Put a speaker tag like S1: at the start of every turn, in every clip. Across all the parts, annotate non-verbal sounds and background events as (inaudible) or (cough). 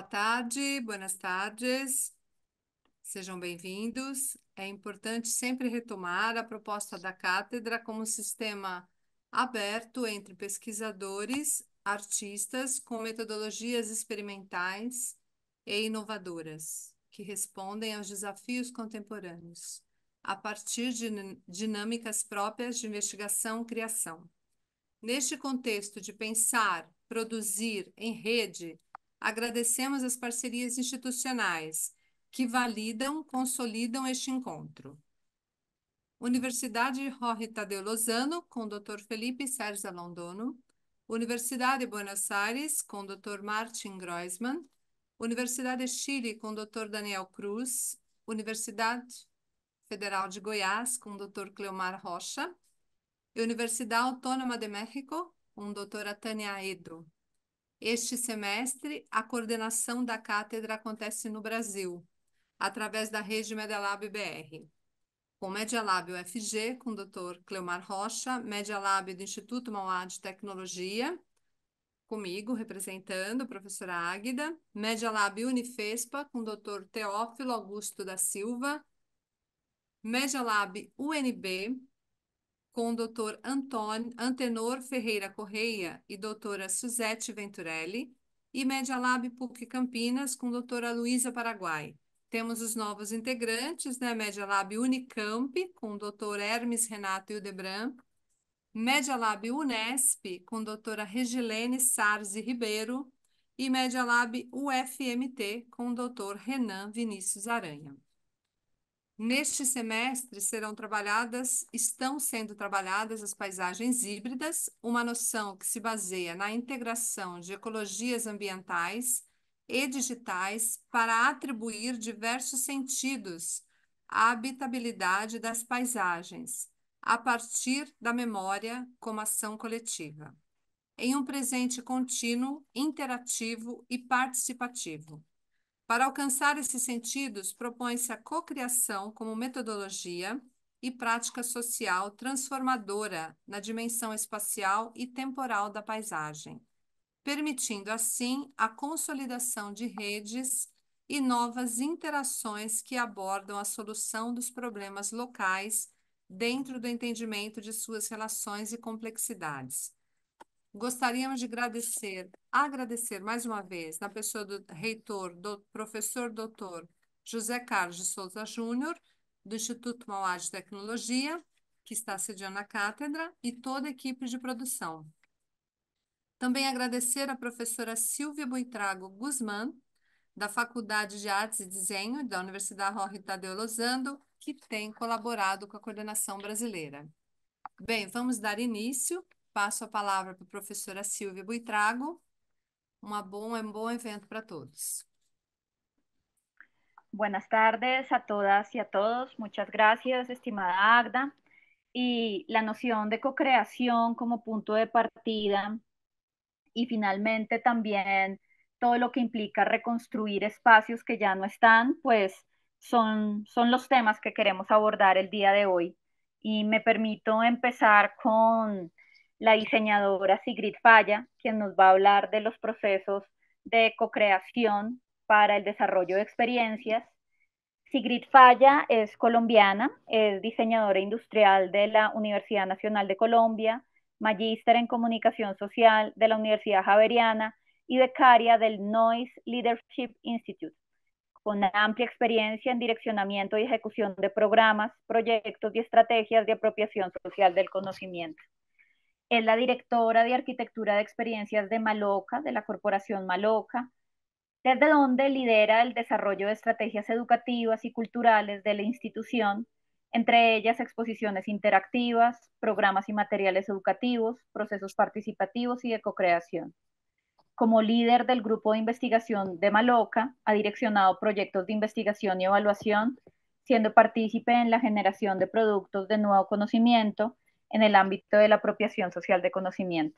S1: Boa tarde, buenas tardes. Sejam bem-vindos. É importante sempre retomar a proposta da cátedra como um sistema aberto entre pesquisadores, artistas com metodologias experimentais e inovadoras que respondem aos desafios contemporâneos a partir de dinâmicas próprias de investigação e criação. Neste contexto de pensar, produzir em rede agradecemos as parcerias institucionais que validam, consolidam este encontro. Universidade Jorge Tadeu Lozano, com Dr. Felipe Sérgio Londono. Universidade Buenos Aires, com Dr. Martin Groisman. Universidade Chile, com Dr. Daniel Cruz. Universidade Federal de Goiás, com Dr. Cleomar Rocha. E Universidade Autônoma de México, com Dra. Tânia Edo. Este semestre, a coordenação da cátedra acontece no Brasil, através da rede Medialab BR. Com Medialab UFG, com o Dr. Cleomar Rocha, Medialab do Instituto Mauá de Tecnologia, comigo, representando, a professora Águida, Medialab Unifespa, com o Dr. Teófilo Augusto da Silva, Medialab UNB, com o Dr. Antônio, Antenor Ferreira Correia e doutora Suzete Venturelli, e Media Lab PUC Campinas com doutora Luísa Paraguai. Temos os novos integrantes, né? Media Lab Unicamp com o Dr. Hermes Renato Hildebrand, Media Lab Unesp com doutora Regilene Sarzi Ribeiro e Media Lab UFMT com o Dr. Renan Vinícius Aranha. Neste semestre serão trabalhadas, estão sendo trabalhadas as paisagens híbridas, uma noção que se baseia na integração de ecologias ambientais e digitais para atribuir diversos sentidos à habitabilidade das paisagens, a partir da memória como ação coletiva, em um presente contínuo, interativo e participativo. Para alcançar esses sentidos, propõe-se a cocriação como metodologia e prática social transformadora na dimensão espacial e temporal da paisagem, permitindo assim a consolidação de redes e novas interações que abordam a solução dos problemas locais dentro do entendimento de suas relações e complexidades. Gostaríamos de agradecer, agradecer mais uma vez, na pessoa do reitor, do professor doutor José Carlos de Souza Júnior, do Instituto Mauá de Tecnologia, que está sediando a cátedra, e toda a equipe de produção. Também agradecer à professora Silvia Buitrago Guzmán, da Faculdade de Artes e Desenho da Universidade Jorge Tadeu Lozando, que tem colaborado com a coordenação brasileira. Bem, vamos dar início Paso a palabra para la profesora Silvia Buitrago. Un buen
S2: um evento para todos. Buenas tardes a todas y a todos. Muchas gracias, estimada Agda. Y la noción de co-creación como punto de partida y finalmente también todo lo que implica reconstruir espacios que ya no están, pues son, son los temas que queremos abordar el día de hoy. Y me permito empezar con la diseñadora Sigrid Falla, quien nos va a hablar de los procesos de cocreación para el desarrollo de experiencias. Sigrid Falla es colombiana, es diseñadora industrial de la Universidad Nacional de Colombia, magíster en comunicación social de la Universidad Javeriana y becaria del Noise Leadership Institute, con amplia experiencia en direccionamiento y ejecución de programas, proyectos y estrategias de apropiación social del conocimiento es la directora de arquitectura de experiencias de Maloca, de la corporación Maloca, desde donde lidera el desarrollo de estrategias educativas y culturales de la institución, entre ellas exposiciones interactivas, programas y materiales educativos, procesos participativos y de co-creación. Como líder del grupo de investigación de Maloca, ha direccionado proyectos de investigación y evaluación, siendo partícipe en la generación de productos de nuevo conocimiento en el ámbito de la apropiación social de conocimiento.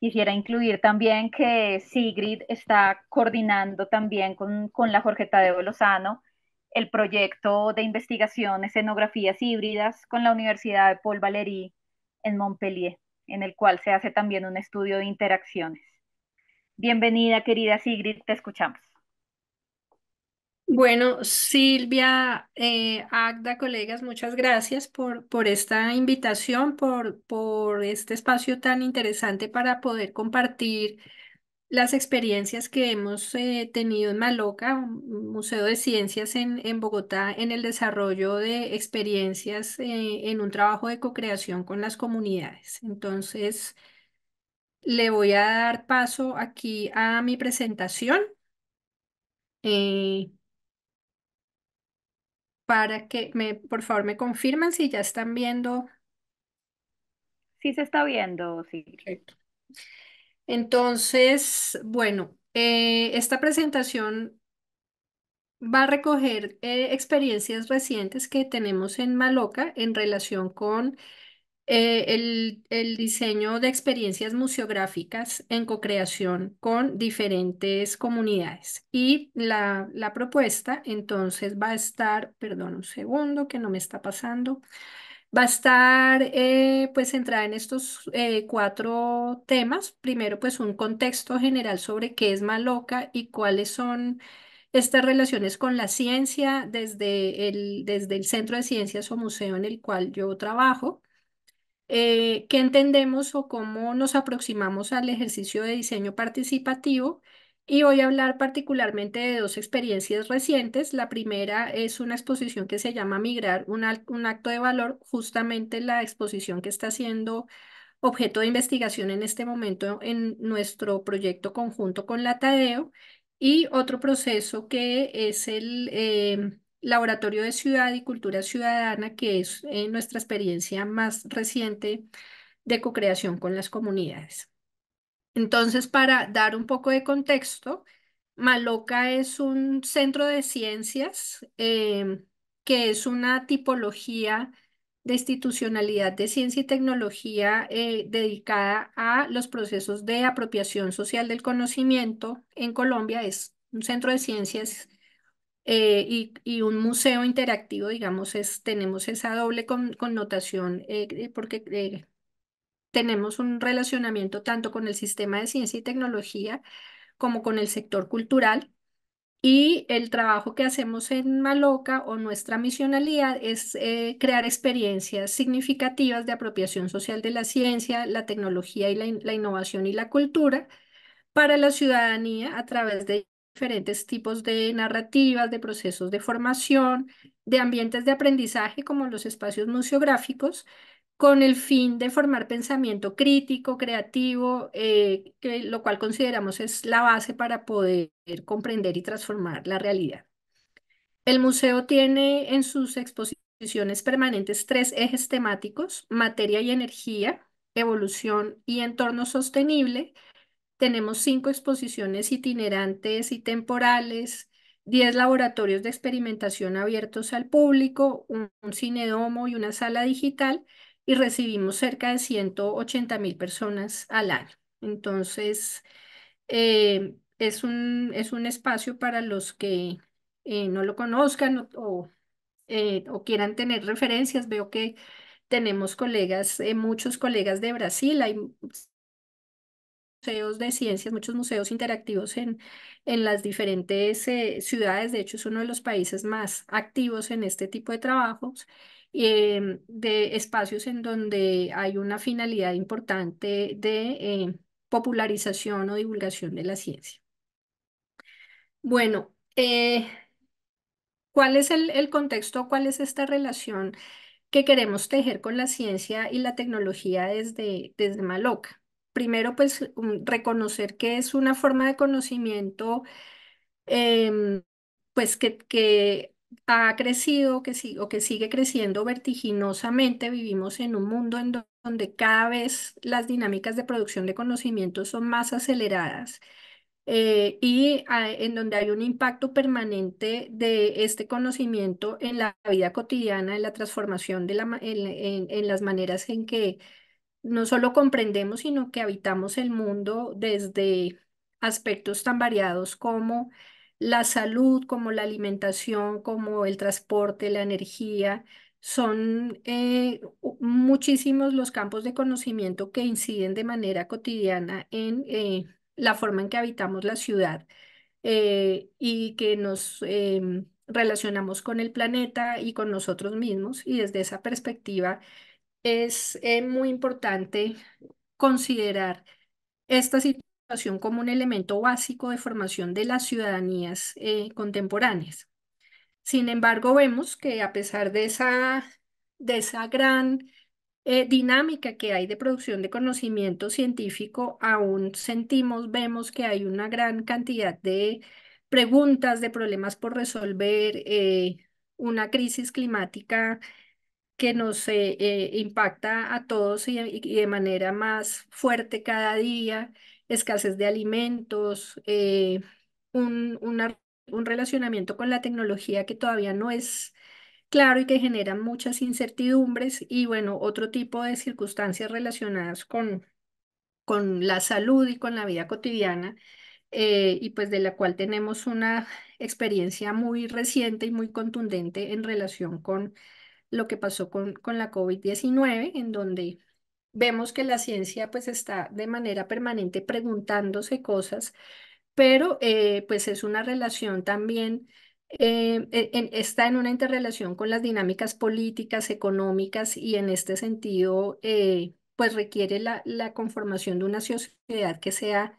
S2: Quisiera incluir también que Sigrid está coordinando también con, la Jorge Tadeo Lozano el proyecto de investigación Escenografías Híbridas con la Universidad de Paul Valéry en Montpellier, en el cual se hace también un estudio de interacciones. Bienvenida, querida Sigrid, te escuchamos.
S3: Bueno, Silvia, eh, Agda, colegas, muchas gracias por, por esta invitación, por, por este espacio tan interesante para poder compartir las experiencias que hemos eh, tenido en Maloca, un Museo de Ciencias en, en, Bogotá, en el desarrollo de experiencias eh, en un trabajo de co-creación con las comunidades. Entonces, le voy a dar paso aquí a mi presentación para que me, por favor, me confirman si ya están viendo. Sí se está viendo, sí. Entonces, bueno, eh, esta presentación va a recoger eh, experiencias recientes que tenemos en Maloca en relación con eh, el, diseño de experiencias museográficas en cocreación con diferentes comunidades. Y la, propuesta entonces va a estar, perdón un segundo que no me está pasando, va a estar eh, pues centrada en estos eh, cuatro temas. Primero pues un contexto general sobre qué es Maloca y cuáles son estas relaciones con la ciencia desde el, desde el Centro de Ciencias o Museo en el cual yo trabajo. Eh, qué entendemos o cómo nos aproximamos al ejercicio de diseño participativo. Y voy a hablar particularmente de dos experiencias recientes. La primera es una exposición que se llama Migrar, un, acto de valor, justamente la exposición que está siendo objeto de investigación en este momento en nuestro proyecto conjunto con la TADEO. Y otro proceso que es el em, Laboratorio de Ciudad y Cultura Ciudadana, que es eh, nuestra experiencia más reciente de cocreación con las comunidades. Entonces, para dar un poco de contexto, Maloca es un centro de ciencias eh, que es una tipología de institucionalidad de ciencia y tecnología eh, dedicada a los procesos de apropiación social del conocimiento en Colombia. Es un centro de ciencias eh, y, un museo interactivo, digamos, es, tenemos esa doble connotación eh, eh, porque tenemos un relacionamiento tanto con el sistema de ciencia y tecnología como con el sector cultural. Y el trabajo que hacemos en Maloca o nuestra misionalidad es crear experiencias significativas de apropiación social de la ciencia, la tecnología y la, innovación y la cultura para la ciudadanía a través de diferentes tipos de narrativas, de procesos de formación, de ambientes de aprendizaje como los espacios museográficos, con el fin de formar pensamiento crítico, creativo, eh, lo cual consideramos es la base para poder comprender y transformar la realidad. El museo tiene en sus exposiciones permanentes tres ejes temáticos, materia y energía, evolución y entorno sostenible, tenemos cinco exposiciones itinerantes y temporales, diez laboratorios de experimentación abiertos al público, un, cinedomo y una sala digital y recibimos cerca de 180 mil personas al año. Entonces, eh, es, un, es un espacio para los que eh, no lo conozcan o, eh, o, quieran tener referencias. Veo que tenemos colegas, muchos colegas de Brasil, hay museos de ciencias, muchos museos interactivos en, en las diferentes eh, ciudades. De hecho, es uno de los países más activos en este tipo de trabajos, em, de espacios en donde hay una finalidad importante de eh, popularización o divulgación de la ciencia. Bueno, eh, ¿cuál es el, contexto? ¿Cuál es esta relación que queremos tejer con la ciencia y la tecnología desde, desde Maloca? primero, pues mm, reconocer que es una forma de conocimiento, em, pues que, que ha crecido que sí, o que sigue creciendo vertiginosamente. Vivimos en un mundo en donde cada vez las dinámicas de producción de conocimiento son más aceleradas eh, y en donde hay un impacto permanente de este conocimiento en la vida cotidiana, en la transformación de la, en las maneras en que no solo comprendemos, sino que habitamos el mundo desde aspectos tan variados como la salud, como la alimentación, como el transporte, la energía. Son eh, muchísimos los campos de conocimiento que inciden de manera cotidiana en eh, la forma en que habitamos la ciudad eh, y que nos em, relacionamos con el planeta y con nosotros mismos. Y desde esa perspectiva, es eh, muy importante considerar esta situación como un elemento básico de formación de las ciudadanías eh, contemporáneas. Sin embargo, vemos que a pesar de esa, de gran eh, dinámica que hay de producción de conocimiento científico, aún sentimos, vemos que hay una gran cantidad de preguntas, de problemas por resolver, una crisis climática que nos eh, eh, impacta a todos y, de manera más fuerte cada día, escasez de alimentos, eh, un, relacionamiento con la tecnología que todavía no es claro y que genera muchas incertidumbres y bueno, otro tipo de circunstancias relacionadas con, con la salud y con la vida cotidiana. y pues de la cual tenemos una experiencia muy reciente y muy contundente en relación con lo que pasó con, con la COVID-19, en donde vemos que la ciencia pues está de manera permanente preguntándose cosas, pero eh, pues es una relación también, eh, e, está en una interrelación con las dinámicas políticas, económicas y en este sentido eh, pues requiere la, la conformación de una sociedad que sea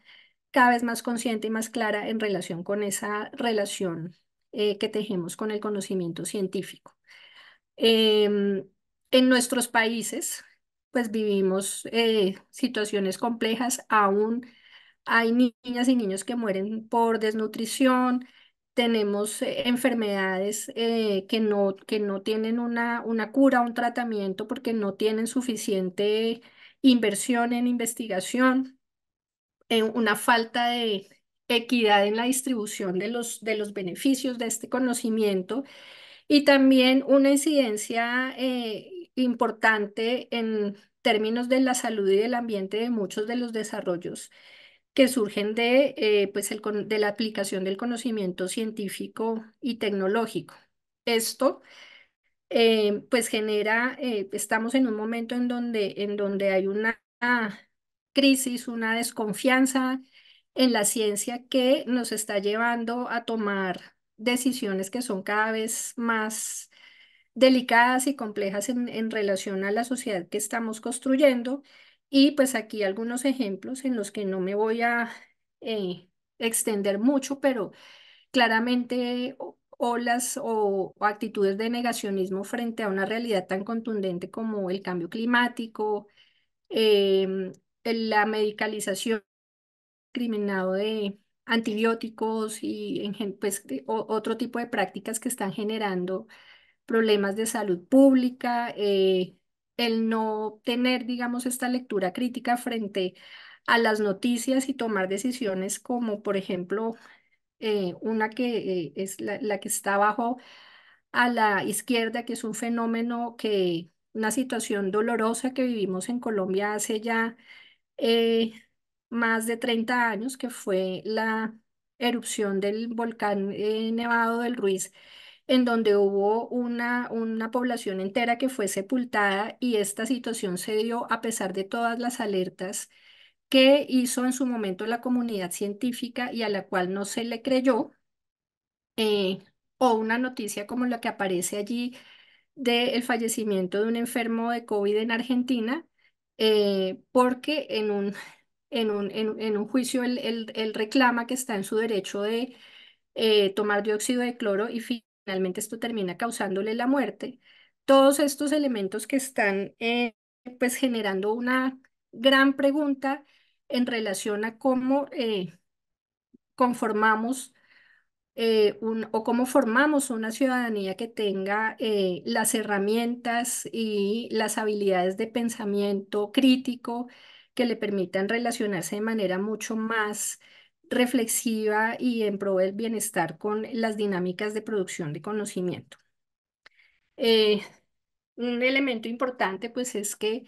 S3: cada vez más consciente y más clara en relación con esa relación que tejemos con el conocimiento científico. Em, en nuestros países, pues vivimos eh, situaciones complejas, aún hay niñas y niños que mueren por desnutrición, tenemos eh, enfermedades eh, que, no, que no tienen una, una cura, un tratamiento, porque no tienen suficiente inversión en investigación, en una falta de equidad en la distribución de los, de los beneficios de este conocimiento y también una incidencia eh, importante en términos de la salud y del ambiente de muchos de los desarrollos que surgen de, eh, pues de la aplicación del conocimiento científico y tecnológico. Esto eh, pues genera, estamos en un momento en donde, en donde hay una crisis, una desconfianza en la ciencia que nos está llevando a tomar decisiones que son cada vez más delicadas y complejas en, relación a la sociedad que estamos construyendo. Y pues aquí algunos ejemplos en los que no me voy a eh, extender mucho, pero claramente olas o, actitudes de negacionismo frente a una realidad tan contundente como el cambio climático, em, la medicalización, criminal de antibióticos y pues, otro tipo de prácticas que están generando problemas de salud pública, eh, el no tener, digamos, esta lectura crítica frente a las noticias y tomar decisiones como, por ejemplo, eh, una que eh, es la, que está abajo a la izquierda, que es un fenómeno que, una situación dolorosa que vivimos en Colombia hace ya más de 30 años, que fue la erupción del volcán eh, Nevado del Ruiz, en donde hubo una, una población entera que fue sepultada y esta situación se dio a pesar de todas las alertas que hizo en su momento la comunidad científica y a la cual no se le creyó, eh, o una noticia como la que aparece allí del fallecimiento de un enfermo de COVID en Argentina, eh, porque en un en un, juicio el reclama que está en su derecho de eh, tomar dióxido de cloro y finalmente esto termina causándole la muerte. Todos estos elementos que están eh, pues generando una gran pregunta en relación a cómo eh, conformamos o cómo formamos una ciudadanía que tenga las herramientas y las habilidades de pensamiento crítico que le permitan relacionarse de manera mucho más reflexiva y en pro del bienestar con las dinámicas de producción de conocimiento. Eh, un elemento importante pues es que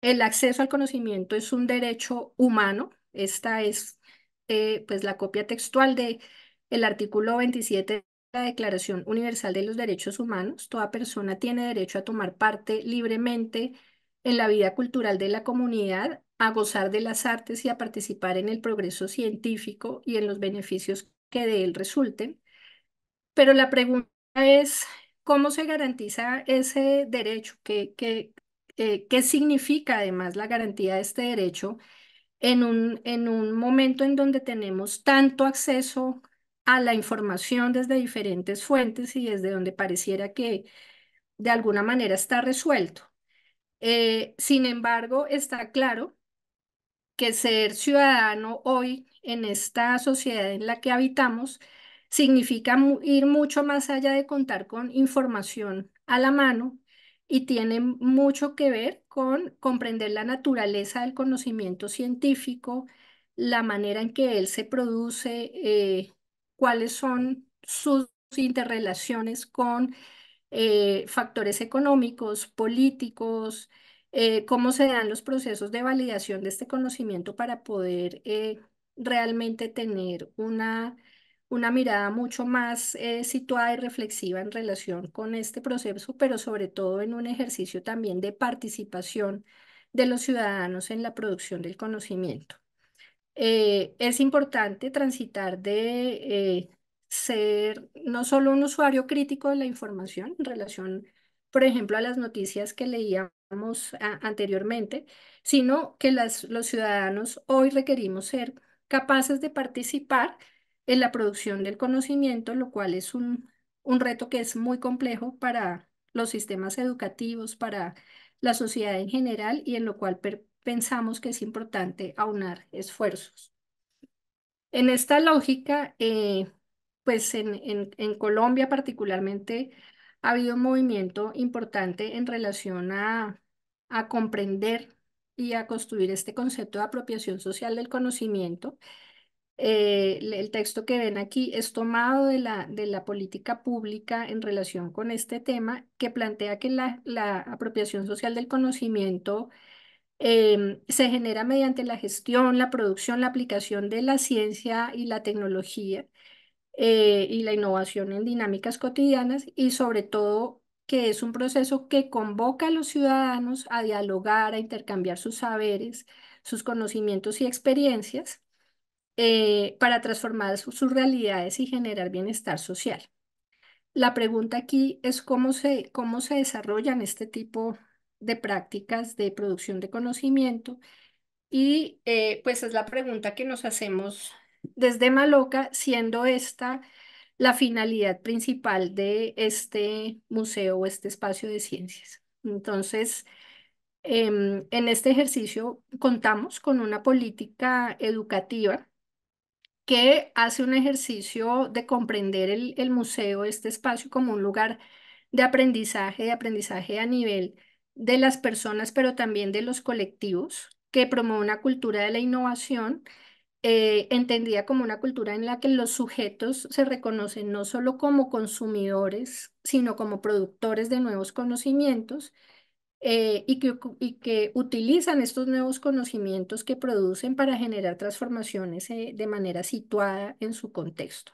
S3: el acceso al conocimiento es un derecho humano. Esta es eh, pues la copia textual de el artículo 27 de la Declaración Universal de los Derechos Humanos. Toda persona tiene derecho a tomar parte libremente en la vida cultural de la comunidad, a gozar de las artes y a participar en el progreso científico y en los beneficios que de él resulten. Pero la pregunta es, ¿cómo se garantiza ese derecho? ¿Qué, qué, eh, qué significa además la garantía de este derecho en un, en un momento en donde tenemos tanto acceso a la información desde diferentes fuentes y desde donde pareciera que de alguna manera está resuelto? Eh, sin embargo, está claro que ser ciudadano hoy en esta sociedad en la que habitamos significa ir mucho más allá de contar con información a la mano y tiene mucho que ver con comprender la naturaleza del conocimiento científico, la manera en que él se produce, eh, cuáles son sus interrelaciones con eh, factores económicos, políticos, eh, cómo se dan los procesos de validación de este conocimiento para poder eh, realmente tener una, una mirada mucho más situada y reflexiva en relación con este proceso, pero sobre todo en un ejercicio también de participación de los ciudadanos en la producción del conocimiento. es importante transitar de ser no solo un usuario crítico de la información en relación, por ejemplo, a las noticias que leíamos anteriormente, sino que las, los ciudadanos hoy requerimos ser capaces de participar en la producción del conocimiento, lo cual es un, reto que es muy complejo para los sistemas educativos, para la sociedad en general y en lo cual pensamos que es importante aunar esfuerzos. En esta lógica, eh, pues en, Colombia particularmente ha habido un movimiento importante en relación a, comprender y a construir este concepto de apropiación social del conocimiento. Eh, el texto que ven aquí es tomado de la, de la política pública en relación con este tema, que plantea que la, apropiación social del conocimiento em, se genera mediante la gestión, la producción, la aplicación de la ciencia y la tecnología eh, y la innovación en dinámicas cotidianas y sobre todo que es un proceso que convoca a los ciudadanos a dialogar, a intercambiar sus saberes, sus conocimientos y experiencias eh, para transformar sus realidades y generar bienestar social. La pregunta aquí es cómo se, cómo se desarrollan este tipo de prácticas de producción de conocimiento y eh, pues es la pregunta que nos hacemos desde Maloca, siendo esta la finalidad principal de este museo o este espacio de ciencias. Entonces, em, en este ejercicio contamos con una política educativa que hace un ejercicio de comprender el, el museo, este espacio, como un lugar de aprendizaje, de aprendizaje a nivel de las personas, pero también de los colectivos, que promueve una cultura de la innovación eh, entendida como una cultura en la que los sujetos se reconocen no solo como consumidores, sino como productores de nuevos conocimientos eh, y, que, utilizan estos nuevos conocimientos que producen para generar transformaciones eh, de manera situada en su contexto.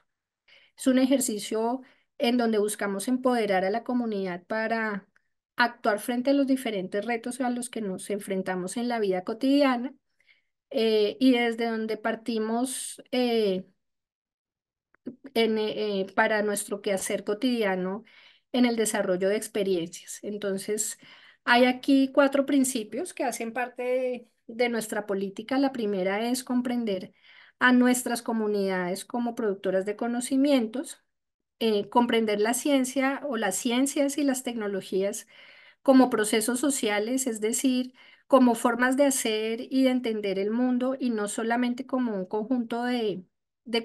S3: Es un ejercicio en donde buscamos empoderar a la comunidad para actuar frente a los diferentes retos a los que nos enfrentamos en la vida cotidiana y eh, y desde donde partimos eh, eh, para nuestro quehacer cotidiano en el desarrollo de experiencias. Entonces, hay aquí cuatro principios que hacen parte de, nuestra política. La primera es comprender a nuestras comunidades como productoras de conocimientos, comprender la ciencia o las ciencias y las tecnologías como procesos sociales, es decir, como formas de hacer y de entender el mundo y no solamente como un conjunto de,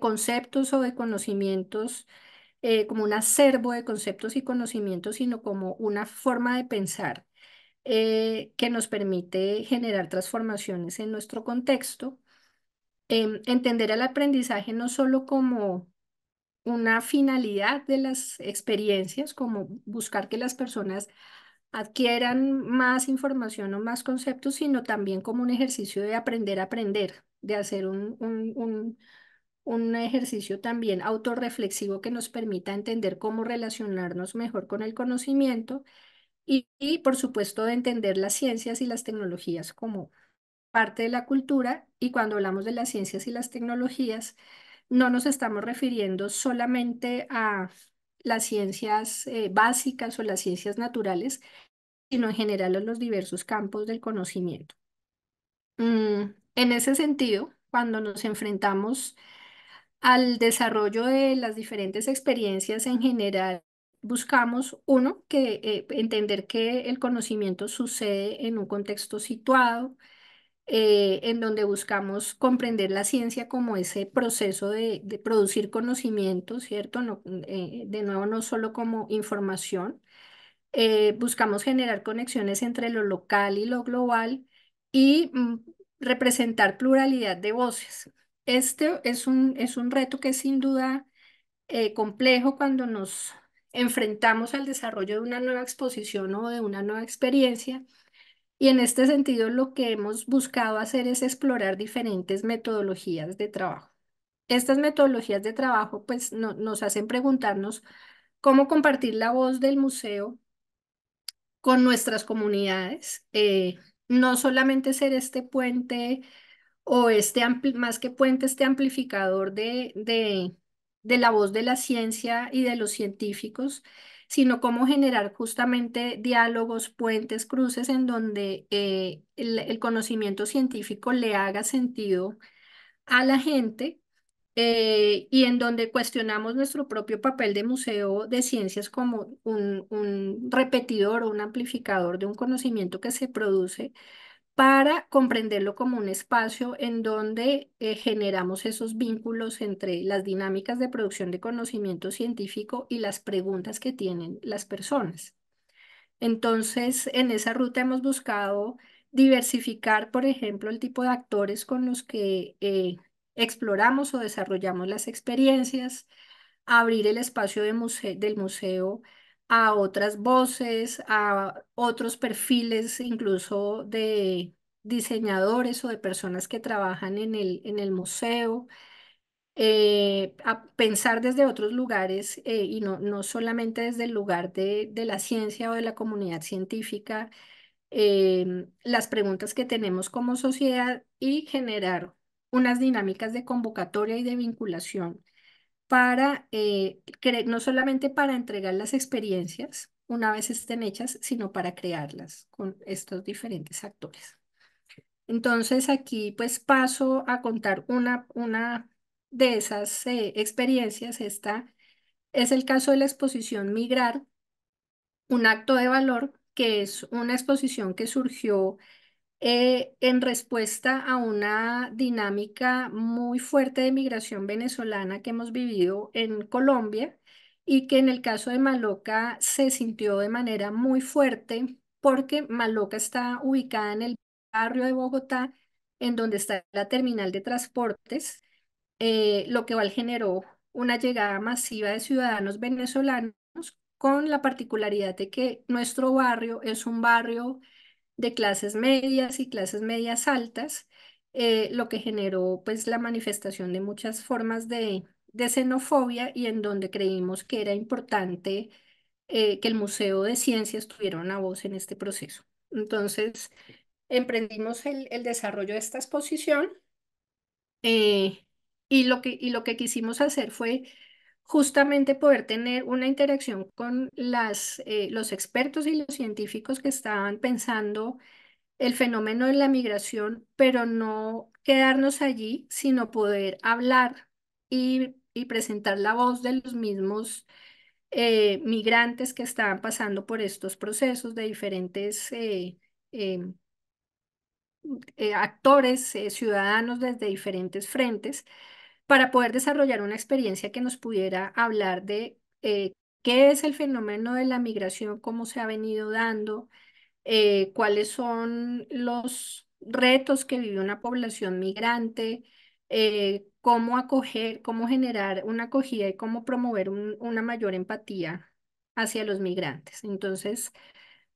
S3: conceptos o de conocimientos, eh, como un acervo de conceptos y conocimientos, sino como una forma de pensar eh, que nos permite generar transformaciones en nuestro contexto. Em, entender el aprendizaje no solo como una finalidad de las experiencias, como buscar que las personas adquieran más información o más conceptos, sino también como un ejercicio de aprender a aprender, de hacer un, un, un, un ejercicio también autorreflexivo que nos permita entender cómo relacionarnos mejor con el conocimiento y, por supuesto, de entender las ciencias y las tecnologías como parte de la cultura. Y cuando hablamos de las ciencias y las tecnologías, no nos estamos refiriendo solamente a las ciencias eh, básicas o las ciencias naturales, sino en general en los diversos campos del conocimiento. Mm, en ese sentido, cuando nos enfrentamos al desarrollo de las diferentes experiencias en general, buscamos, uno, que eh, entender que el conocimiento sucede en un contexto situado, eh, en donde buscamos comprender la ciencia como ese proceso de, producir conocimiento, ¿cierto? Eh, de nuevo, no solo como información, eh, buscamos generar conexiones entre lo local y lo global y mm, representar pluralidad de voces. Este es un, es un reto que es sin duda eh, complejo cuando nos enfrentamos al desarrollo de una nueva exposición o de una nueva experiencia. Y en este sentido lo que hemos buscado hacer es explorar diferentes metodologías de trabajo. Estas metodologías de trabajo pues, nos hacen preguntarnos cómo compartir la voz del museo con nuestras comunidades, eh, no solamente ser este puente o este, más que puente, este amplificador de, de, la voz de la ciencia y de los científicos, sino cómo generar justamente diálogos, puentes, cruces en donde eh, el, conocimiento científico le haga sentido a la gente eh, y en donde cuestionamos nuestro propio papel de museo de ciencias como un, repetidor o un amplificador de un conocimiento que se produce para comprenderlo como un espacio en donde eh, generamos esos vínculos entre las dinámicas de producción de conocimiento científico y las preguntas que tienen las personas. Entonces, en esa ruta hemos buscado diversificar, por ejemplo, el tipo de actores con los que eh, exploramos o desarrollamos las experiencias, abrir el espacio del museo a otras voces, a otros perfiles, incluso de diseñadores o de personas que trabajan en el, museo, eh, a pensar desde otros lugares eh, y no, no solamente desde el lugar de, la ciencia o de la comunidad científica, eh, las preguntas que tenemos como sociedad y generar unas dinámicas de convocatoria y de vinculación para, eh, no solamente para entregar las experiencias una vez estén hechas, sino para crearlas con estos diferentes actores. Entonces aquí pues paso a contar una, una de esas eh, experiencias. Esta es el caso de la exposición Migrar, un acto de valor, que es una exposición que surgió eh, en respuesta a una dinámica muy fuerte de migración venezolana que hemos vivido en Colombia y que en el caso de Maloca se sintió de manera muy fuerte porque Maloca está ubicada en el barrio de Bogotá, en donde está la terminal de transportes, eh, lo que igual generó una llegada masiva de ciudadanos venezolanos con la particularidad de que nuestro barrio es un barrio de clases medias y clases medias altas, eh, lo que generó pues la manifestación de muchas formas de, xenofobia y en donde creímos que era importante eh, que el Museo de Ciencias tuviera una voz en este proceso. Entonces, emprendimos el, desarrollo de esta exposición eh, y, lo que, y lo que quisimos hacer fue justamente poder tener una interacción con eh, los expertos y los científicos que estaban pensando el fenómeno de la migración, pero no quedarnos allí, sino poder hablar y, presentar la voz de los mismos eh, migrantes que estaban pasando por estos procesos de diferentes eh, em, actores, ciudadanos desde diferentes frentes para poder desarrollar una experiencia que nos pudiera hablar de eh, qué es el fenómeno de la migración, cómo se ha venido dando, eh, cuáles son los retos que vive una población migrante, eh, cómo acoger, cómo generar una acogida y cómo promover una mayor empatía hacia los migrantes. Entonces,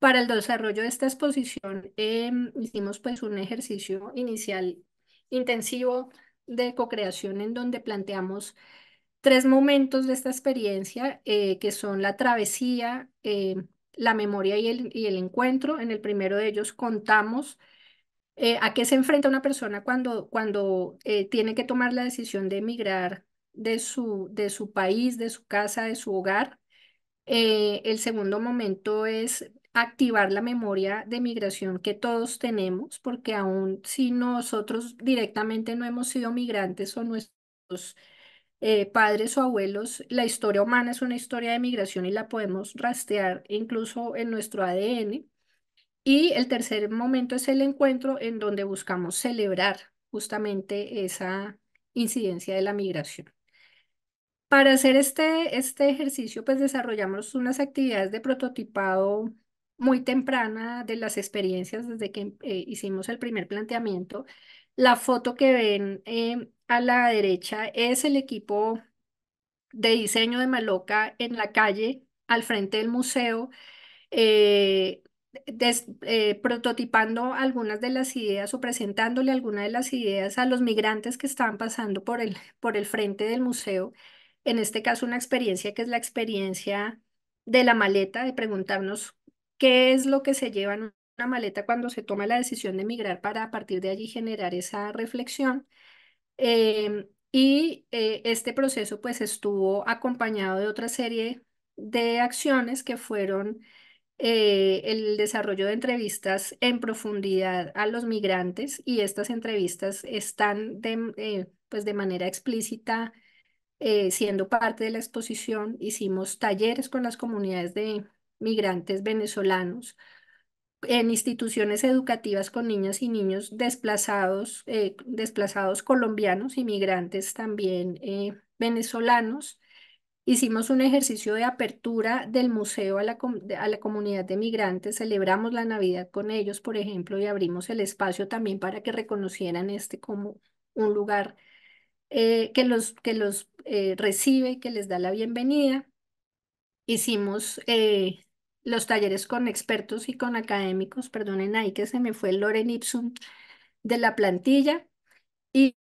S3: para el desarrollo de esta exposición, em, hicimos pues un ejercicio inicial intensivo de cocreación en donde planteamos tres momentos de esta experiencia, eh, que son la travesía, eh, la memoria y el, el, encuentro. En el primero de ellos contamos eh, a qué se enfrenta una persona cuando, cuando tiene que tomar la decisión de emigrar de su, de su país, de su casa, de su hogar. el segundo momento es activar la memoria de migración que todos tenemos, porque aún si nosotros directamente no hemos sido migrantes o nuestros eh, padres o abuelos, la historia humana es una historia de migración y la podemos rastrear incluso en nuestro ADN. Y el tercer momento es el encuentro en donde buscamos celebrar justamente esa incidencia de la migración. Para hacer este, este ejercicio, pues desarrollamos unas actividades de prototipado muy temprana de las experiencias desde que eh, hicimos el primer planteamiento. La foto que ven eh, a la derecha es el equipo de diseño de Maloca en la calle, al frente del museo, eh, prototipando algunas de las ideas o presentándole algunas de las ideas a los migrantes que estaban pasando por el, por el frente del museo. En este caso, una experiencia que es la experiencia de la maleta, de preguntarnos ¿Qué es lo que se lleva en una maleta cuando se toma la decisión de emigrar para a partir de allí generar esa reflexión? Em, y eh, este proceso pues estuvo acompañado de otra serie de acciones que fueron eh, el desarrollo de entrevistas en profundidad a los migrantes y estas entrevistas están mm, eh, pues de manera explícita siendo parte de la exposición. Hicimos talleres con las comunidades de, migrantes venezolanos, en instituciones educativas con niñas y niños desplazados, eh, desplazados colombianos, migrantes también eh, venezolanos. Hicimos un ejercicio de apertura del museo a la, a la comunidad de migrantes, celebramos la Navidad con ellos, por ejemplo, y abrimos el espacio también para que reconocieran este como un lugar eh, que los, que los recibe, que les da la bienvenida. Hicimos los talleres con expertos y con académicos, perdonen ahí que se me fue Loren Ipsum de la plantilla, y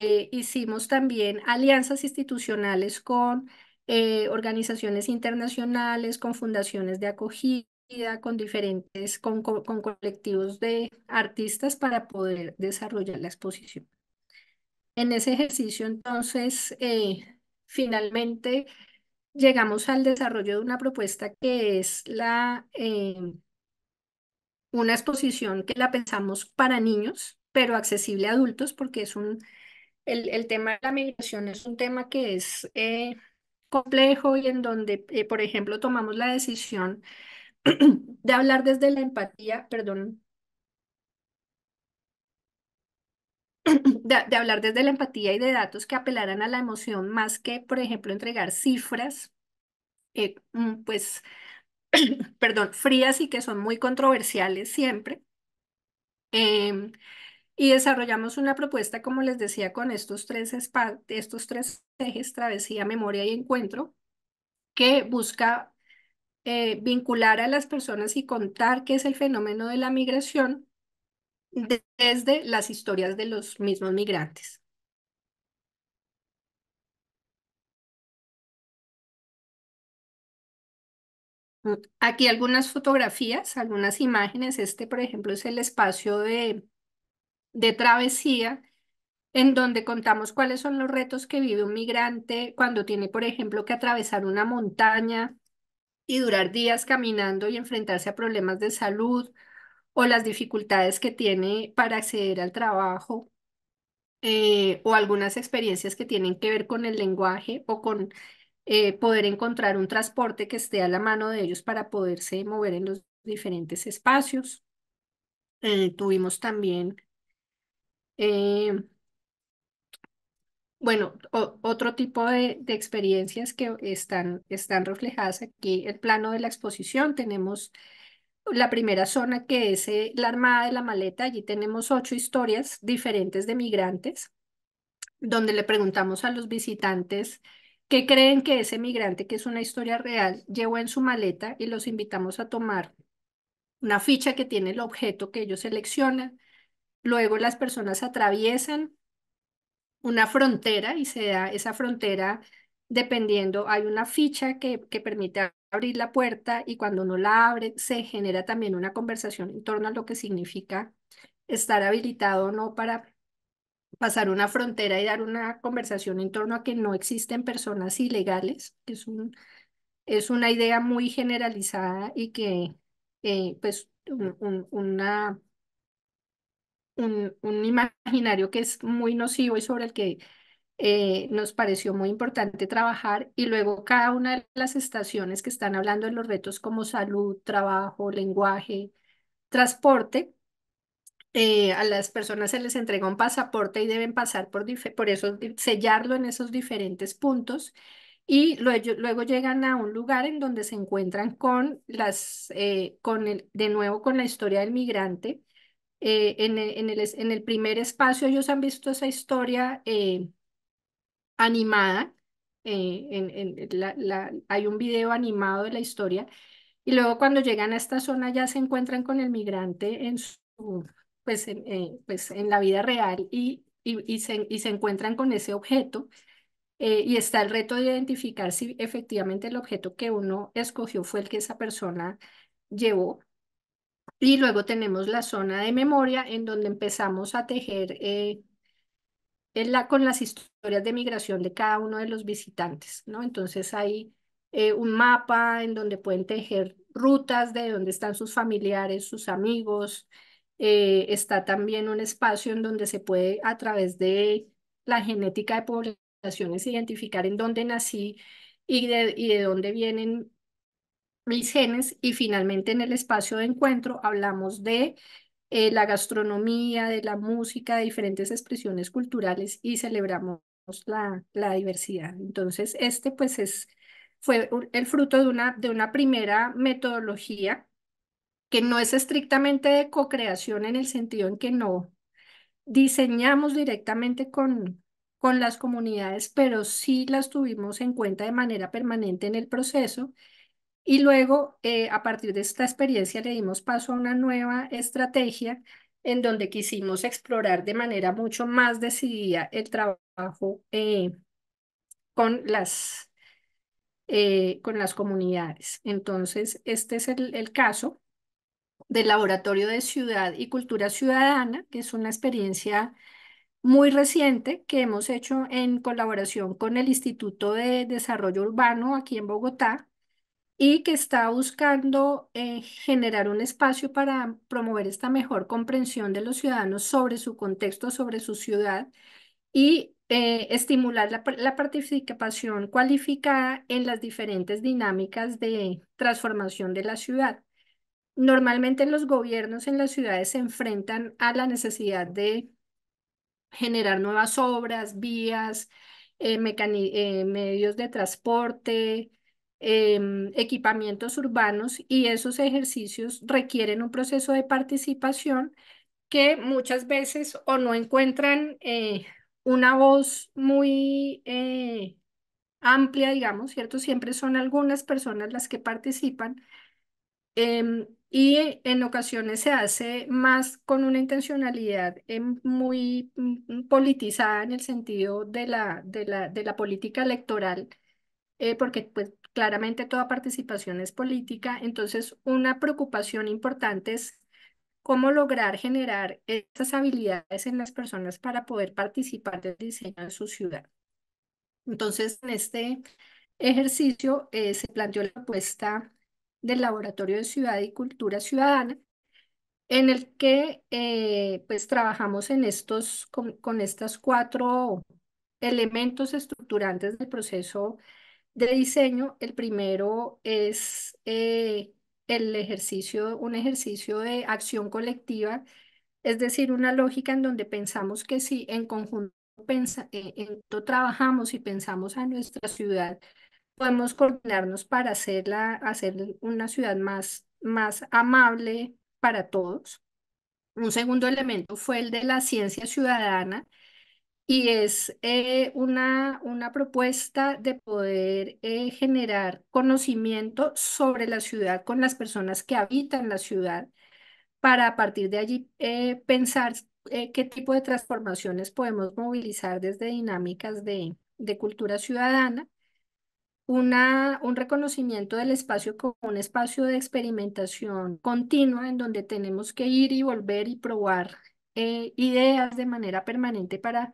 S3: eh, hicimos también alianzas institucionales con eh, organizaciones internacionales, con fundaciones de acogida con diferentes, con, con, colectivos de artistas para poder desarrollar la exposición. En ese ejercicio, entonces, eh, finalmente llegamos al desarrollo de una propuesta que es la, eh, una exposición que la pensamos para niños, pero accesible a adultos, porque es un, el, tema de la migración es un tema que es eh, complejo y en donde, eh, por ejemplo, tomamos la decisión (clears throat) de hablar desde la empatía, perdón, (clears throat) de, hablar desde la empatía y de datos que apelaran a la emoción más que, por ejemplo, entregar cifras, eh, mm, pues, (clears throat) perdón, frías y que son muy controversiales siempre. Em, y desarrollamos una propuesta, como les decía, con estos tres, estos tres ejes, travesía, memoria y encuentro, que busca eh, vincular a las personas y contar qué es el fenómeno de la migración
S4: desde las historias de los mismos migrantes. Mm,
S3: aquí algunas fotografías, algunas imágenes. Este, por ejemplo, es el espacio de, de travesía en donde contamos cuáles son los retos que vive un migrante cuando tiene, por ejemplo, que atravesar una montaña y durar días caminando y enfrentarse a problemas de salud, o las dificultades que tiene para acceder al trabajo eh, o algunas experiencias que tienen que ver con el lenguaje o con eh, poder encontrar un transporte que esté a la mano de ellos para poderse mover en los diferentes espacios. Eh, tuvimos también, bueno, otro tipo de, de, experiencias que están, están reflejadas aquí. El plano de la exposición, tenemos la primera zona que es eh, la Armada de la Maleta, allí tenemos ocho historias diferentes de migrantes, donde le preguntamos a los visitantes qué creen que ese migrante, que es una historia real, llevó en su maleta y los invitamos a tomar una ficha que tiene el objeto que ellos seleccionan. Luego las personas atraviesan una frontera y se da esa frontera dependiendo, hay una ficha que, que permite abrir la puerta y cuando uno la abre se genera también una conversación en torno a lo que significa estar habilitado no para pasar una frontera y dar una conversación en torno a que no existen personas ilegales, que es, un, es una idea muy generalizada y que eh, pues un, una, un, un imaginario que es muy nocivo y sobre el que eh, nos pareció muy importante trabajar y luego cada una de las estaciones que están hablando de los retos como salud, trabajo, lenguaje, transporte, eh, a las personas se les entrega un pasaporte y deben pasar por, por eso, sellarlo en esos diferentes puntos y luego, luego, llegan a un lugar en donde se encuentran con las, eh, con el, de nuevo con la historia del migrante. en, el, en, el, en, el, primer espacio ellos han visto esa historia animada, eh, en, la, hay un video animado de la historia, y luego cuando llegan a esta zona ya se encuentran con el migrante en su, pues eh, pues en la vida real y, y, se, encuentran con ese objeto. Eh, y está el reto de identificar si efectivamente el objeto que uno escogió fue el que esa persona llevó. Y luego tenemos la zona de memoria en donde empezamos a tejer la, con las historias de migración de cada uno de los visitantes, ¿no? Entonces hay eh, un mapa en donde pueden tejer rutas de dónde están sus familiares, sus amigos. Eh, está también un espacio en donde se puede, a través de la genética de poblaciones, identificar en dónde nací y de, y de dónde vienen mis genes. Y finalmente en el espacio de encuentro hablamos de eh, la gastronomía, de la música, de diferentes expresiones culturales y celebramos la, diversidad. Entonces, este pues es, fue el fruto de una, de una primera metodología que no es estrictamente de co-creación en el sentido en que no diseñamos directamente con, con las comunidades, pero sí las tuvimos en cuenta de manera permanente en el proceso y luego, eh, a partir de esta experiencia, le dimos paso a una nueva estrategia en donde quisimos explorar de manera mucho más decidida el trabajo eh, con, las, eh, con las comunidades. Entonces, este es el caso del Laboratorio de Ciudad y Cultura Ciudadana, que es una experiencia muy reciente que hemos hecho en colaboración con el Instituto de Desarrollo Urbano aquí en Bogotá, y que está buscando eh, generar un espacio para promover esta mejor comprensión de los ciudadanos sobre su contexto, sobre su ciudad y eh, estimular la, participación cualificada en las diferentes dinámicas de transformación de la ciudad. Normalmente los gobiernos en las ciudades se enfrentan a la necesidad de generar nuevas obras, vías, eh, medios de transporte, Em, equipamientos urbanos y esos ejercicios requieren un proceso de participación que muchas veces o no encuentran eh, una voz muy eh, amplia, digamos, ¿cierto? Siempre son algunas personas las que participan em, y en ocasiones se hace más con una intencionalidad em, muy mm, mm, politizada en el sentido de la, de la, de la política electoral. Eh, porque pues, Claramente toda participación es política, entonces una preocupación importante es cómo lograr generar estas habilidades en las personas para poder participar del diseño de su ciudad. Entonces, en este ejercicio eh, se planteó la propuesta del Laboratorio de Ciudad y Cultura Ciudadana, en el que eh, pues trabajamos en estos, con, con estos cuatro elementos estructurantes del proceso de diseño, el primero es eh, el ejercicio, un ejercicio de acción colectiva, es decir, una lógica en donde pensamos que si en conjunto, pensa, eh, trabajamos y pensamos a nuestra ciudad, podemos coordinarnos para hacerla, hacer una ciudad más, más amable para todos. Un segundo elemento fue el de la ciencia ciudadana, y es eh, una, una propuesta de poder eh, generar conocimiento sobre la ciudad con las personas que habitan la ciudad para a partir de allí eh, pensar qué tipo de transformaciones podemos movilizar desde dinámicas de, de cultura ciudadana. Una, un reconocimiento del espacio como un espacio de experimentación continua en donde tenemos que ir y volver y probar ideas de manera permanente para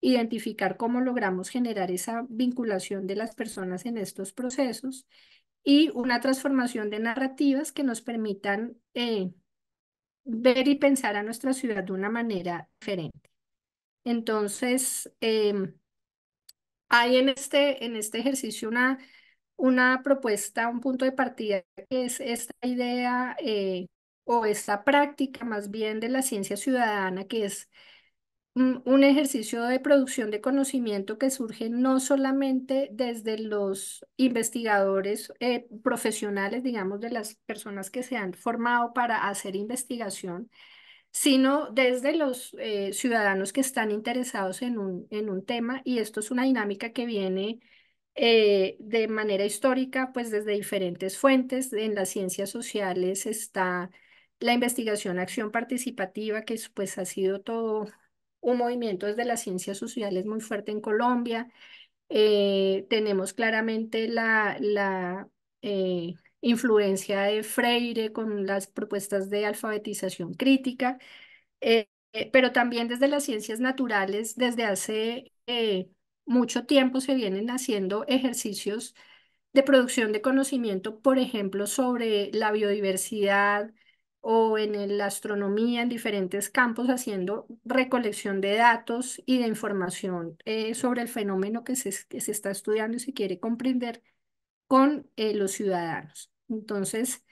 S3: identificar cómo logramos generar esa vinculación de las personas en estos procesos y una transformación de narrativas que nos permitan eh, ver y pensar a nuestra ciudad de una manera diferente. Entonces, em, hay en este, en este ejercicio una, una propuesta, un punto de partida que es esta idea eh, o esta práctica más bien de la ciencia ciudadana que es un ejercicio de producción de conocimiento que surge no solamente desde los investigadores eh, profesionales, digamos, de las personas que se han formado para hacer investigación, sino desde los eh, ciudadanos que están interesados en un, en un tema y esto es una dinámica que viene eh, de manera histórica, pues desde diferentes fuentes. En las ciencias sociales está la investigación acción participativa, que pues ha sido todo un movimiento desde las ciencias sociales muy fuerte en Colombia. Eh, tenemos claramente la, la eh, influencia de Freire con las propuestas de alfabetización crítica, eh, pero también desde las ciencias naturales, desde hace mucho tiempo se vienen haciendo ejercicios de producción de conocimiento, por ejemplo, sobre la biodiversidad, o en la astronomía, en diferentes campos, haciendo recolección de datos y de información eh, sobre el fenómeno que se, se, está estudiando y se quiere comprender con eh, los ciudadanos. Entonces,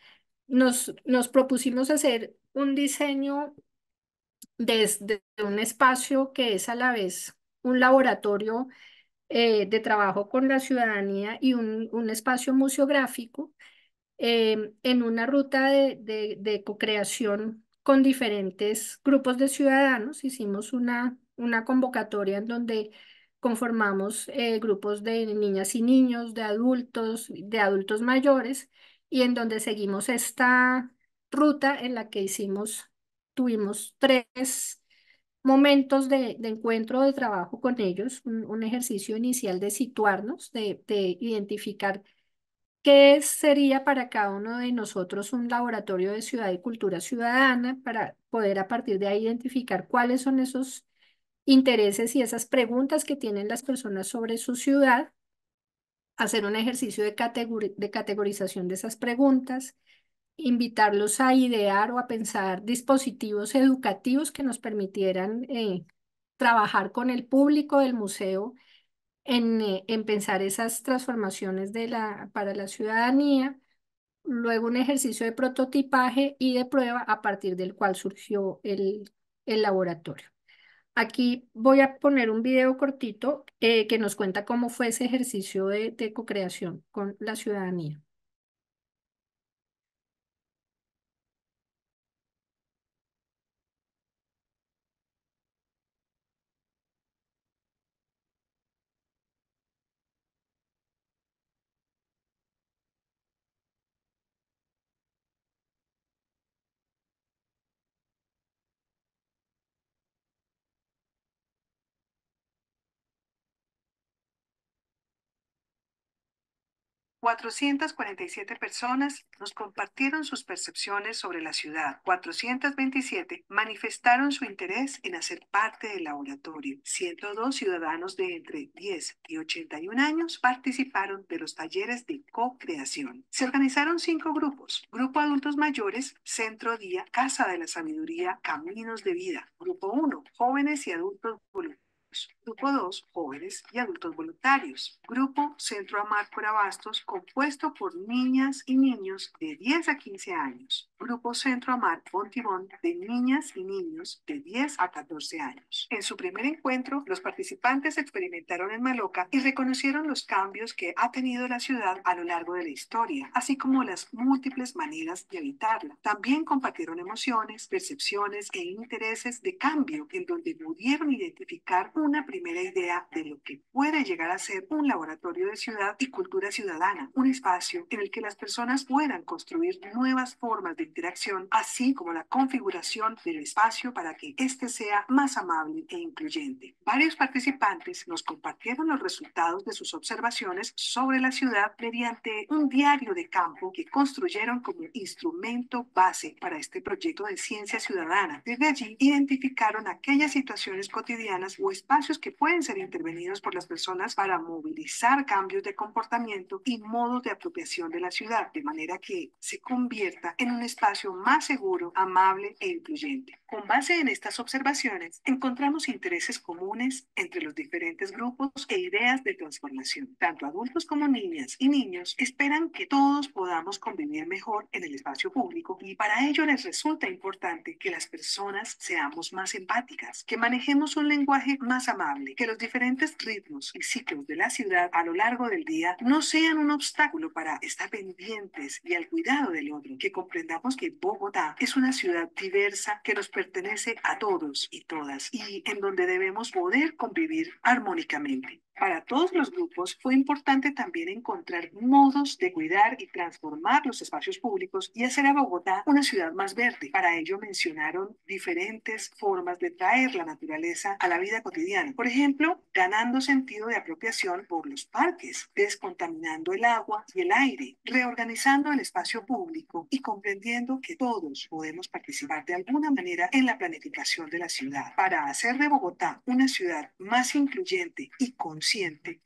S3: nos, nos propusimos hacer un diseño desde un espacio que es a la vez un laboratorio eh, de trabajo con la ciudadanía y un, un espacio museográfico Em, en una ruta de, de, co-creación con diferentes grupos de ciudadanos. Hicimos una, una convocatoria en donde conformamos eh, grupos de niñas y niños, de adultos, de adultos mayores, y en donde seguimos esta ruta en la que hicimos, tuvimos tres momentos de, encuentro, de trabajo con ellos, un, ejercicio inicial de situarnos, de, de identificar ¿Qué sería para cada uno de nosotros un laboratorio de ciudad y cultura ciudadana para poder a partir de ahí identificar cuáles son esos intereses y esas preguntas que tienen las personas sobre su ciudad? Hacer un ejercicio de, categorización de esas preguntas, invitarlos a idear o a pensar dispositivos educativos que nos permitieran eh, trabajar con el público del museo eh, en, pensar esas transformaciones de la, para la ciudadanía, luego un ejercicio de prototipaje y de prueba a partir del cual surgió el, el laboratorio. Aquí voy a poner un video cortito eh, que nos cuenta cómo fue ese ejercicio de, de cocreación con la ciudadanía.
S4: 447 personas nos compartieron sus percepciones sobre la ciudad. 427 manifestaron su interés en hacer parte del laboratorio. 102 ciudadanos de entre 10 y 81 años participaron de los talleres de co-creación. Se organizaron cinco grupos. Grupo Adultos Mayores, Centro Día, Casa de la Sabiduría, Caminos de Vida. Grupo 1, Jóvenes y Adultos Voluntarios. Grupo 2, jóvenes y adultos voluntarios. Grupo Centro Amar por Abastos, compuesto por niñas y niños de 10 a 15 años. Grupo Centro Amar Pontibón de niñas y niños de 10 a 14 años. En su primer encuentro, los participantes experimentaron en Maloca y reconocieron los cambios que ha tenido la ciudad a lo largo de la historia, así como las múltiples maneras de habitarla. También compartieron emociones, percepciones e intereses de cambio en donde pudieron identificar una primera idea de lo que puede llegar a ser un laboratorio de ciudad y cultura ciudadana, un espacio en el que las personas puedan construir nuevas formas de interacción, así como la configuración del espacio para que éste sea más amable e incluyente. Varios participantes nos compartieron los resultados de sus observaciones sobre la ciudad mediante un diario de campo que construyeron como instrumento base para este proyecto de ciencia ciudadana. Desde allí identificaron aquellas situaciones cotidianas o espacios que que pueden ser intervenidos por las personas para movilizar cambios de comportamiento y modos de apropiación de la ciudad, de manera que se convierta en un espacio más seguro, amable e incluyente. Con base en estas observaciones, encontramos intereses comunes entre los diferentes grupos e ideas de transformación. Tanto adultos como niñas y niños esperan que todos podamos convivir mejor en el espacio público y para ello les resulta importante que las personas seamos más empáticas, que manejemos un lenguaje más amable, que los diferentes ritmos y ciclos de la ciudad a lo largo del día no sean un obstáculo para estar pendientes y al cuidado del otro, que comprendamos que Bogotá es una ciudad diversa que nos pertenece a todos y todas y en donde debemos poder convivir armónicamente para todos los grupos fue importante también encontrar modos de cuidar y transformar los espacios públicos y hacer a Bogotá una ciudad más verde. Para ello mencionaron diferentes formas de traer la naturaleza a la vida cotidiana. Por ejemplo, ganando sentido de apropiación por los parques, descontaminando el agua y el aire, reorganizando el espacio público y comprendiendo que todos podemos participar de alguna manera en la planificación de la ciudad. Para hacer de Bogotá una ciudad más incluyente y con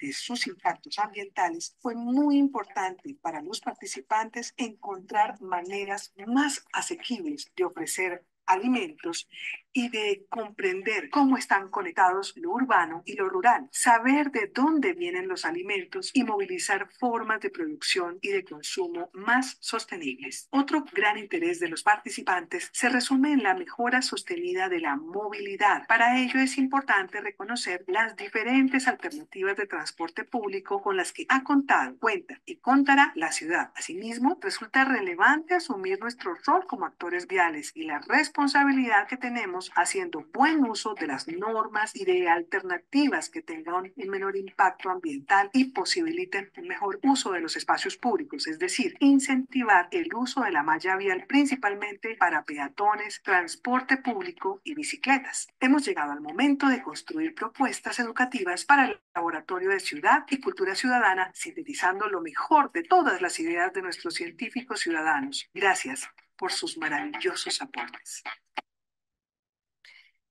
S4: de sus impactos ambientales, fue muy importante para los participantes encontrar maneras más asequibles de ofrecer alimentos y de comprender cómo están conectados lo urbano y lo rural, saber de dónde vienen los alimentos y movilizar formas de producción y de consumo más sostenibles. Otro gran interés de los participantes se resume en la mejora sostenida de la movilidad. Para ello es importante reconocer las diferentes alternativas de transporte público con las que ha contado, cuenta y contará la ciudad. Asimismo, resulta relevante asumir nuestro rol como actores viales y la responsabilidad que tenemos haciendo buen uso de las normas y de alternativas que tengan el menor impacto ambiental y posibiliten un mejor uso de los espacios públicos, es decir, incentivar el uso de la malla vial principalmente para peatones, transporte público y bicicletas. Hemos llegado al momento de construir propuestas educativas para el Laboratorio de Ciudad y Cultura Ciudadana, sintetizando lo mejor de todas las ideas de nuestros científicos ciudadanos. Gracias por sus maravillosos aportes.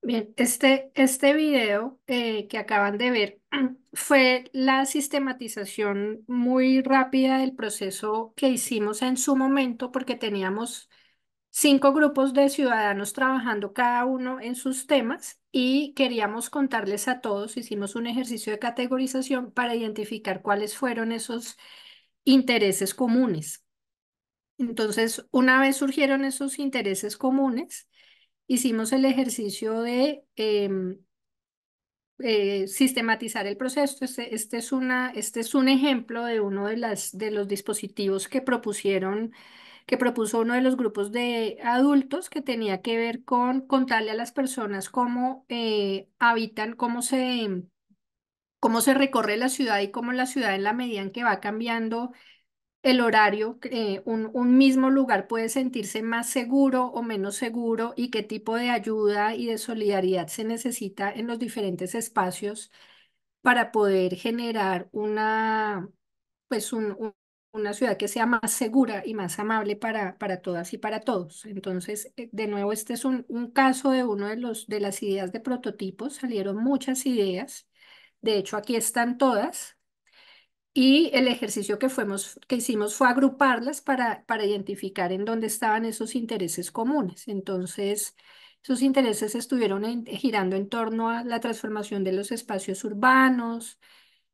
S3: Bien, este, este video que acaban de ver (clears throat) fue la sistematización muy rápida del proceso que hicimos en su momento porque teníamos cinco grupos de ciudadanos trabajando cada uno en sus temas y queríamos contarles a todos, hicimos un ejercicio de categorización para identificar cuáles fueron esos intereses comunes. Entonces, una vez surgieron esos intereses comunes, hicimos el ejercicio de em, eh, sistematizar el proceso. Este, este, es una, este es un ejemplo de uno de, las, de los dispositivos que propusieron que propuso uno de los grupos de adultos que tenía que ver con contarle a las personas cómo eh, habitan, cómo se, cómo se recorre la ciudad y cómo la ciudad en la medida en que va cambiando el horario, eh, un, mismo lugar puede sentirse más seguro o menos seguro y qué tipo de ayuda y de solidaridad se necesita en los diferentes espacios para poder generar una, pues una ciudad que sea más segura y más amable para, para todas y para todos. Entonces, eh, de nuevo, este es un, caso de uno de, los, de las ideas de prototipos. Salieron muchas ideas. De hecho, aquí están todas. Y el ejercicio que, fuimos, que hicimos fue agruparlas para, para identificar en dónde estaban esos intereses comunes. Entonces, sus intereses estuvieron girando en torno a la transformación de los espacios urbanos,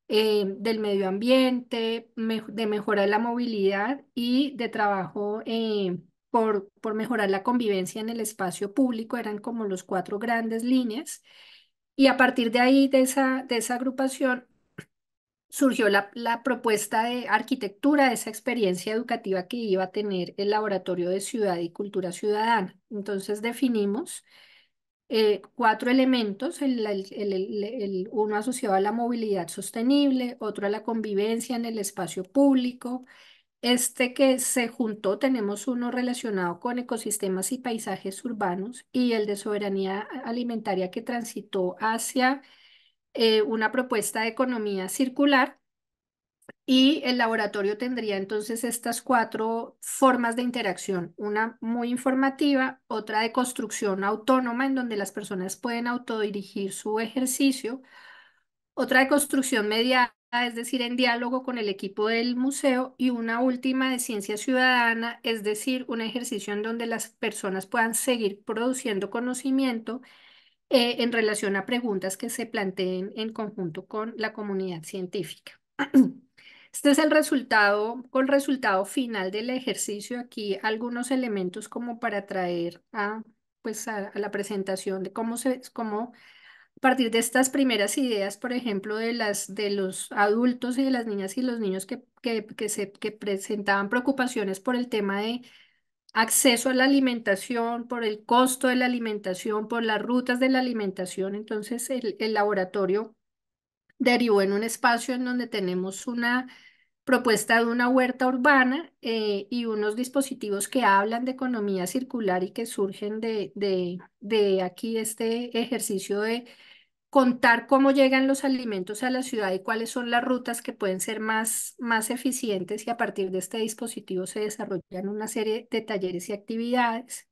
S3: eh, del medio ambiente, de mejora de la movilidad y de trabajo eh, por, por mejorar la convivencia en el espacio público. Eran como los cuatro grandes líneas. Y a partir de ahí, de esa, de esa agrupación, surgió la, propuesta de arquitectura, de esa experiencia educativa que iba a tener el Laboratorio de Ciudad y Cultura Ciudadana. Entonces definimos eh, cuatro elementos, el, uno asociado a la movilidad sostenible, otro a la convivencia en el espacio público. Este que se juntó, tenemos uno relacionado con ecosistemas y paisajes urbanos y el de soberanía alimentaria que transitó hacia eh, una propuesta de economía circular y el laboratorio tendría entonces estas cuatro formas de interacción, una muy informativa, otra de construcción autónoma en donde las personas pueden autodirigir su ejercicio, otra de construcción mediada, es decir, en diálogo con el equipo del museo y una última de ciencia ciudadana, es decir, un ejercicio en donde las personas puedan seguir produciendo conocimiento eh, en relación a preguntas que se planteen en conjunto con la comunidad científica. (clears throat) Este es el resultado, el resultado final del ejercicio. Aquí algunos elementos como para traer a, pues a, la presentación de cómo se, cómo partir de estas primeras ideas, por ejemplo, de, las, de los adultos y de las niñas y los niños que, se, que presentaban preocupaciones por el tema de acceso a la alimentación, por el costo de la alimentación, por las rutas de la alimentación. Entonces, el, laboratorio derivó en un espacio en donde tenemos una propuesta de una huerta urbana eh, y unos dispositivos que hablan de economía circular y que surgen de, de aquí, este ejercicio de contar cómo llegan los alimentos a la ciudad y cuáles son las rutas que pueden ser más, más eficientes y a partir de este dispositivo se desarrollan una serie de talleres y actividades.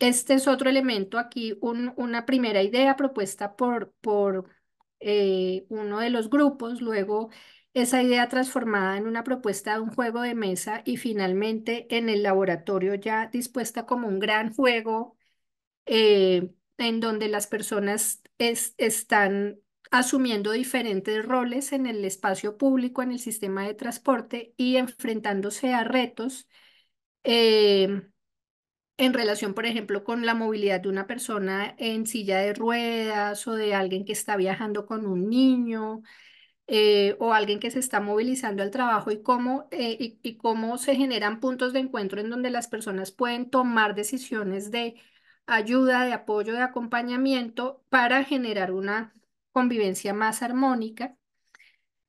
S3: Este es otro elemento aquí, una primera idea propuesta por, por eh, uno de los grupos, luego esa idea transformada en una propuesta de un juego de mesa y finalmente en el laboratorio ya dispuesta como un gran juego eh, en donde las personas están asumiendo diferentes roles en el espacio público, en el sistema de transporte y enfrentándose a retos eh, en relación, por ejemplo, con la movilidad de una persona en silla de ruedas o de alguien que está viajando con un niño eh, o alguien que se está movilizando al trabajo y cómo, eh, y cómo se generan puntos de encuentro en donde las personas pueden tomar decisiones de ayuda, de apoyo, de acompañamiento para generar una convivencia más armónica.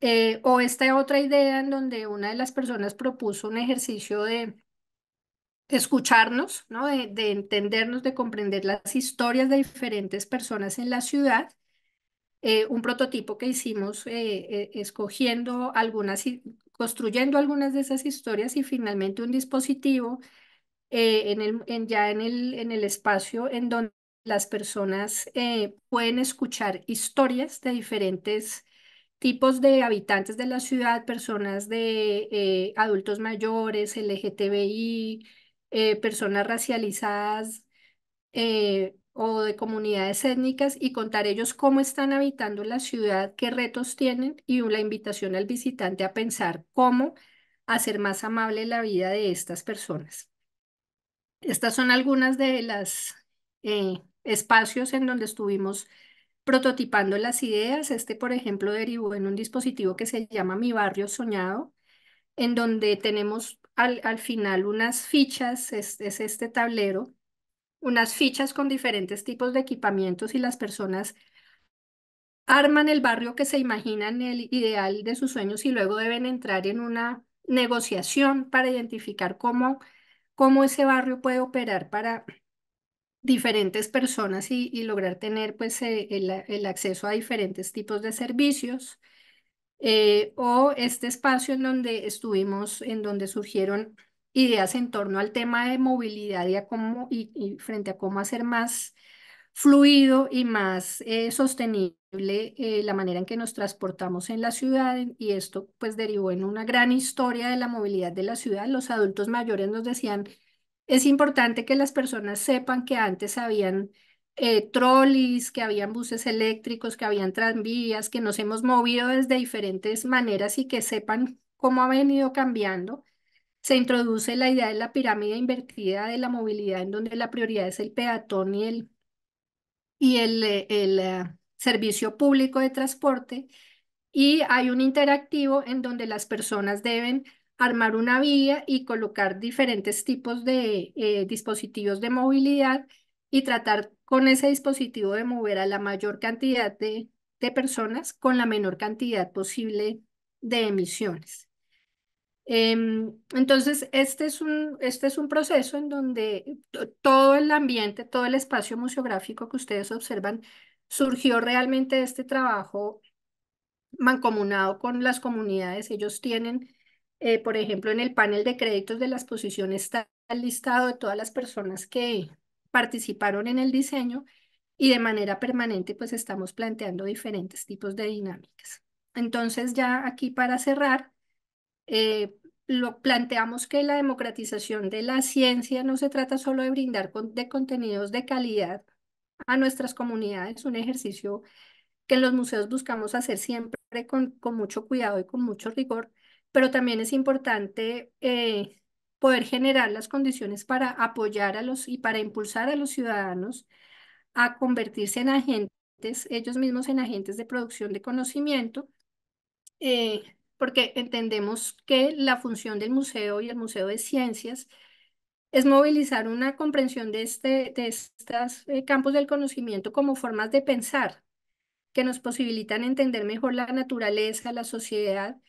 S3: Eh, o esta otra idea en donde una de las personas propuso un ejercicio de escucharnos, ¿no? de, entendernos, de comprender las historias de diferentes personas en la ciudad. Eh, un prototipo que hicimos eh, escogiendo algunas, construyendo algunas de esas historias y finalmente un dispositivo eh, ya en el, en el espacio en donde las personas eh, pueden escuchar historias de diferentes tipos de habitantes de la ciudad, personas de eh, adultos mayores, LGTBI, personas racializadas o de comunidades étnicas y contar ellos cómo están habitando la ciudad, qué retos tienen y la invitación al visitante a pensar cómo hacer más amable la vida de estas personas. Estas son algunas de las eh, espacios en donde estuvimos prototipando las ideas. Este, por ejemplo, derivó en un dispositivo que se llama Mi Barrio Soñado, en donde tenemos al, final unas fichas, es, es este tablero, unas fichas con diferentes tipos de equipamientos y las personas arman el barrio que se imaginan el ideal de sus sueños y luego deben entrar en una negociación para identificar cómo cómo ese barrio puede operar para diferentes personas y, lograr tener pues, eh, el, acceso a diferentes tipos de servicios. Eh, o este espacio en donde estuvimos, en donde surgieron ideas en torno al tema de movilidad a cómo, y frente a cómo hacer más fluido y más eh, sostenible eh, la manera en que nos transportamos en la ciudad y esto pues derivó en una gran historia de la movilidad de la ciudad. Los adultos mayores nos decían, es importante que las personas sepan que antes habían eh, trolis, que habían buses eléctricos, que habían tranvías, que nos hemos movido desde diferentes maneras y que sepan cómo ha venido cambiando se introduce la idea de la pirámide invertida de la movilidad, en donde la prioridad es el peatón y el y el, eh, el eh, servicio público de transporte y hay un interactivo en donde las personas deben armar una vía y colocar diferentes tipos de eh, dispositivos de movilidad y tratar con ese dispositivo de mover a la mayor cantidad de personas con la menor cantidad posible de emisiones. Em, entonces, este es, un, este es un proceso en donde todo el ambiente, todo el espacio museográfico que ustedes observan surgió realmente de este trabajo mancomunado con las comunidades. Ellos tienen, eh, por ejemplo, en el panel de créditos de la exposición está el listado de todas las personas que participaron en el diseño y de manera permanente pues estamos planteando diferentes tipos de dinámicas. Entonces, ya aquí para cerrar eh, lo planteamos que la democratización de la ciencia no se trata solo de brindar de contenidos de calidad a nuestras comunidades, un ejercicio que en los museos buscamos hacer siempre con, mucho cuidado y con mucho rigor, pero también es importante eh, poder generar las condiciones para apoyar a los y para impulsar a los ciudadanos a convertirse en agentes, ellos mismos en agentes de producción de conocimiento, eh, porque entendemos que la función del museo y el Museo de Ciencias es movilizar una comprensión de, este, de estos eh, campos del conocimiento como formas de pensar que nos posibilitan entender mejor la naturaleza, la sociedad,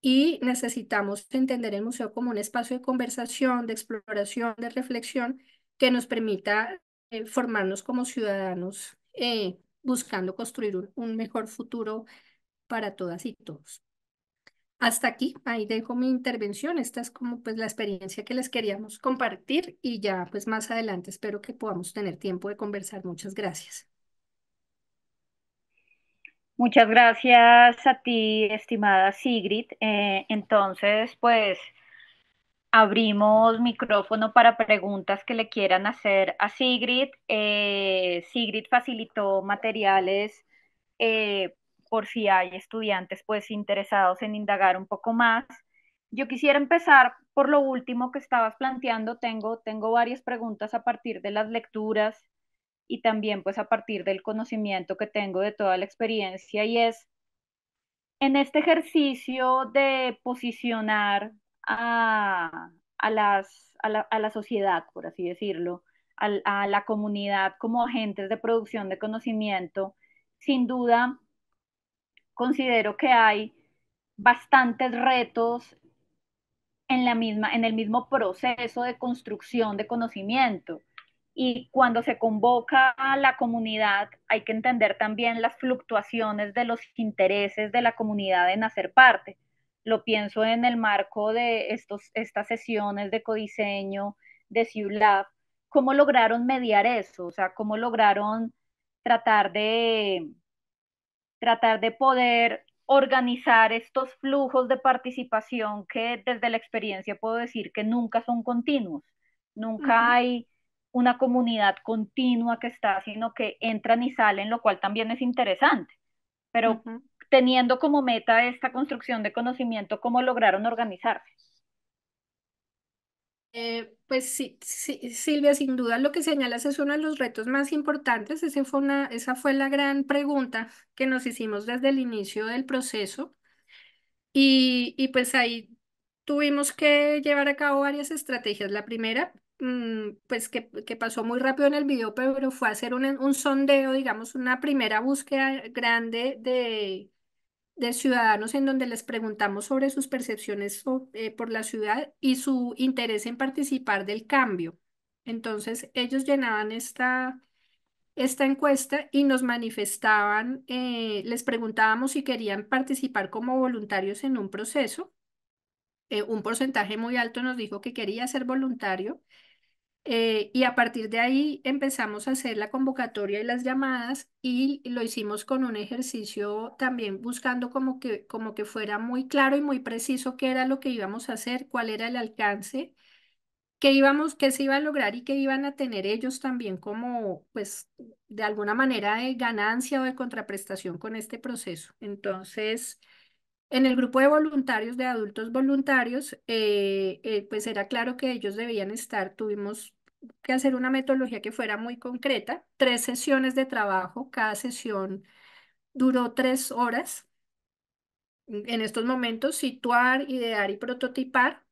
S3: y necesitamos entender el museo como un espacio de conversación, de exploración, de reflexión, que nos permita eh, formarnos como ciudadanos eh, buscando construir un mejor futuro para todas y todos hasta aquí, ahí dejo mi intervención. Esta es como pues la experiencia que les queríamos compartir y ya pues más adelante espero que podamos tener tiempo de conversar. Muchas gracias.
S2: Muchas gracias a ti, estimada Sigrid. Eh, entonces, pues abrimos micrófono para preguntas que le quieran hacer a Sigrid. Eh, Sigrid facilitó materiales eh, por si hay estudiantes pues interesados en indagar un poco más. Yo quisiera empezar por lo último que estabas planteando. Tengo, tengo varias preguntas a partir de las lecturas y también pues a partir del conocimiento que tengo de toda la experiencia y es, en este ejercicio de posicionar a, las, a la, sociedad, por así decirlo, a la comunidad como agentes de producción de conocimiento, sin duda considero que hay bastantes retos en, la misma, en el mismo proceso de construcción de conocimiento. Y cuando se convoca a la comunidad, hay que entender también las fluctuaciones de los intereses de la comunidad en hacer parte. Lo pienso en el marco de estos, estas sesiones de codiseño de CIULAB, cómo lograron mediar eso, o sea, cómo lograron tratar de, tratar de poder organizar estos flujos de participación que desde la experiencia puedo decir que nunca son continuos, nunca hay una comunidad continua que está, sino que entran y salen, lo cual también es interesante, pero teniendo como meta esta construcción de conocimiento, ¿cómo lograron organizarse?
S3: Eh, pues sí, Silvia, sin duda lo que señalas es uno de los retos más importantes. Ese fue una, esa fue la gran pregunta que nos hicimos desde el inicio del proceso. Y, pues ahí tuvimos que llevar a cabo varias estrategias. La primera, mm, pues que, que pasó muy rápido en el video, pero fue hacer un, un sondeo, digamos, una primera búsqueda grande de de ciudadanos en donde les preguntamos sobre sus percepciones eh, por la ciudad y su interés en participar del cambio. Entonces, ellos llenaban esta, esta encuesta y nos manifestaban, eh, les preguntábamos si querían participar como voluntarios en un proceso. Eh, un porcentaje muy alto nos dijo que quería ser voluntario eh, y a partir de ahí empezamos a hacer la convocatoria y las llamadas y lo hicimos con un ejercicio también buscando como que, como que fuera muy claro y muy preciso qué era lo que íbamos a hacer, cuál era el alcance, qué íbamos, qué se iba a lograr y qué iban a tener ellos también como, pues, de alguna manera de ganancia o de contraprestación con este proceso. Entonces, en el grupo de voluntarios, de adultos voluntarios, eh, eh, pues era claro que ellos debían estar, tuvimos que hacer una metodología que fuera muy concreta, tres sesiones de trabajo, cada sesión duró tres horas. En estos momentos, situar, idear y prototipar.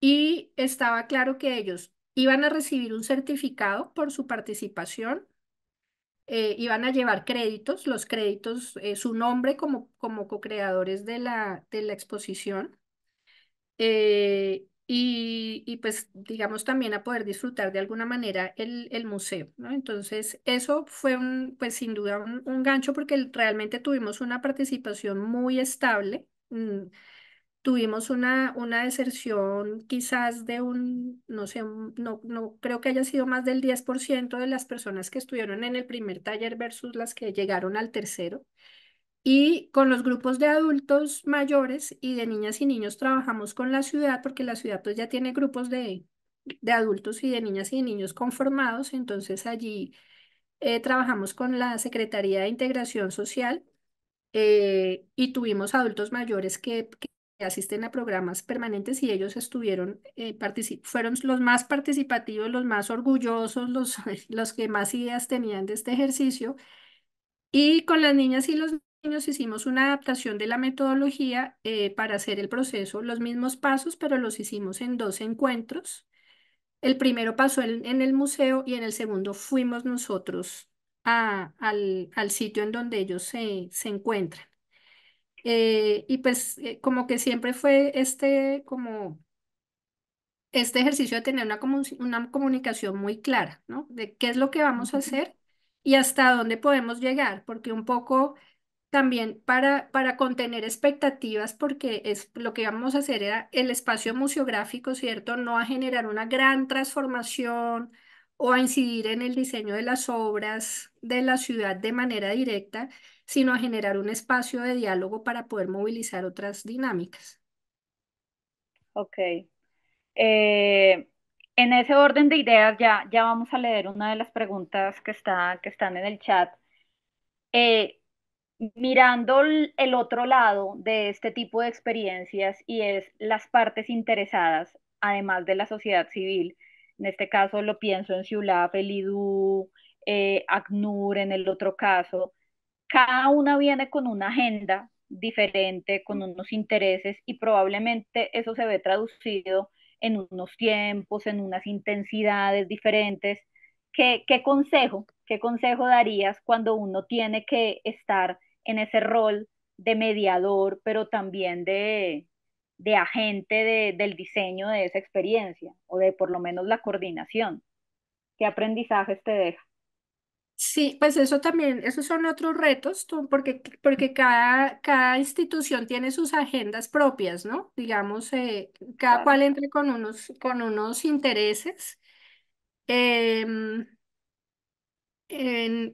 S3: Y estaba claro que ellos iban a recibir un certificado por su participación eh, iban a llevar créditos, los créditos, eh, su nombre como, como co-creadores de la, de la exposición. Eh, y, y, pues digamos también a poder disfrutar de alguna manera el, el museo, ¿no? Entonces eso fue un, pues sin duda un, gancho porque realmente tuvimos una participación muy estable. Mm, tuvimos una, una deserción quizás de un, no sé, no, no creo que haya sido más del 10% de las personas que estuvieron en el primer taller versus las que llegaron al tercero. Y con los grupos de adultos mayores y de niñas y niños trabajamos con la ciudad porque la ciudad pues ya tiene grupos de, de adultos y de niñas y niños conformados. Entonces allí eh, trabajamos con la Secretaría de Integración Social eh, y tuvimos adultos mayores que asisten a programas permanentes y ellos estuvieron, eh, fueron los más participativos, los más orgullosos, los, (laughs) los que más ideas tenían de este ejercicio. Y con las niñas y los niños hicimos una adaptación de la metodología eh, para hacer el proceso, los mismos pasos, pero los hicimos en dos encuentros. El primero pasó en, el museo y en el segundo fuimos nosotros a, al, al, sitio en donde ellos se, se encuentran. Eh, y pues eh, como que siempre fue este como este ejercicio de tener una, una comunicación muy clara, ¿no? De qué es lo que vamos a hacer y hasta dónde podemos llegar, porque un poco también para, para contener expectativas, porque es, lo que íbamos a hacer era el espacio museográfico, ¿cierto? No a generar una gran transformación o a incidir en el diseño de las obras de la ciudad de manera directa, sino a generar un espacio de diálogo para poder movilizar otras dinámicas.
S2: Ok. Eh, en ese orden de ideas, ya, ya vamos a leer una de las preguntas que, está, que están en el chat. Eh, mirando el otro lado de este tipo de experiencias y es las partes interesadas, además de la sociedad civil, en este caso lo pienso en CIULAP, el IDU, eh, ACNUR en el otro caso, cada una viene con una agenda diferente, con unos intereses y probablemente eso se ve traducido en unos tiempos, en unas intensidades diferentes. ¿Qué, consejo, qué consejo darías cuando uno tiene que estar en ese rol de mediador, pero también de, agente del diseño de esa experiencia o de por lo menos la coordinación? ¿Qué aprendizajes te deja? Sí, pues eso también, esos son
S3: otros retos, porque, porque cada, cada institución tiene sus agendas propias, ¿no? Digamos, eh, cada cual entra con unos, con unos intereses. Em,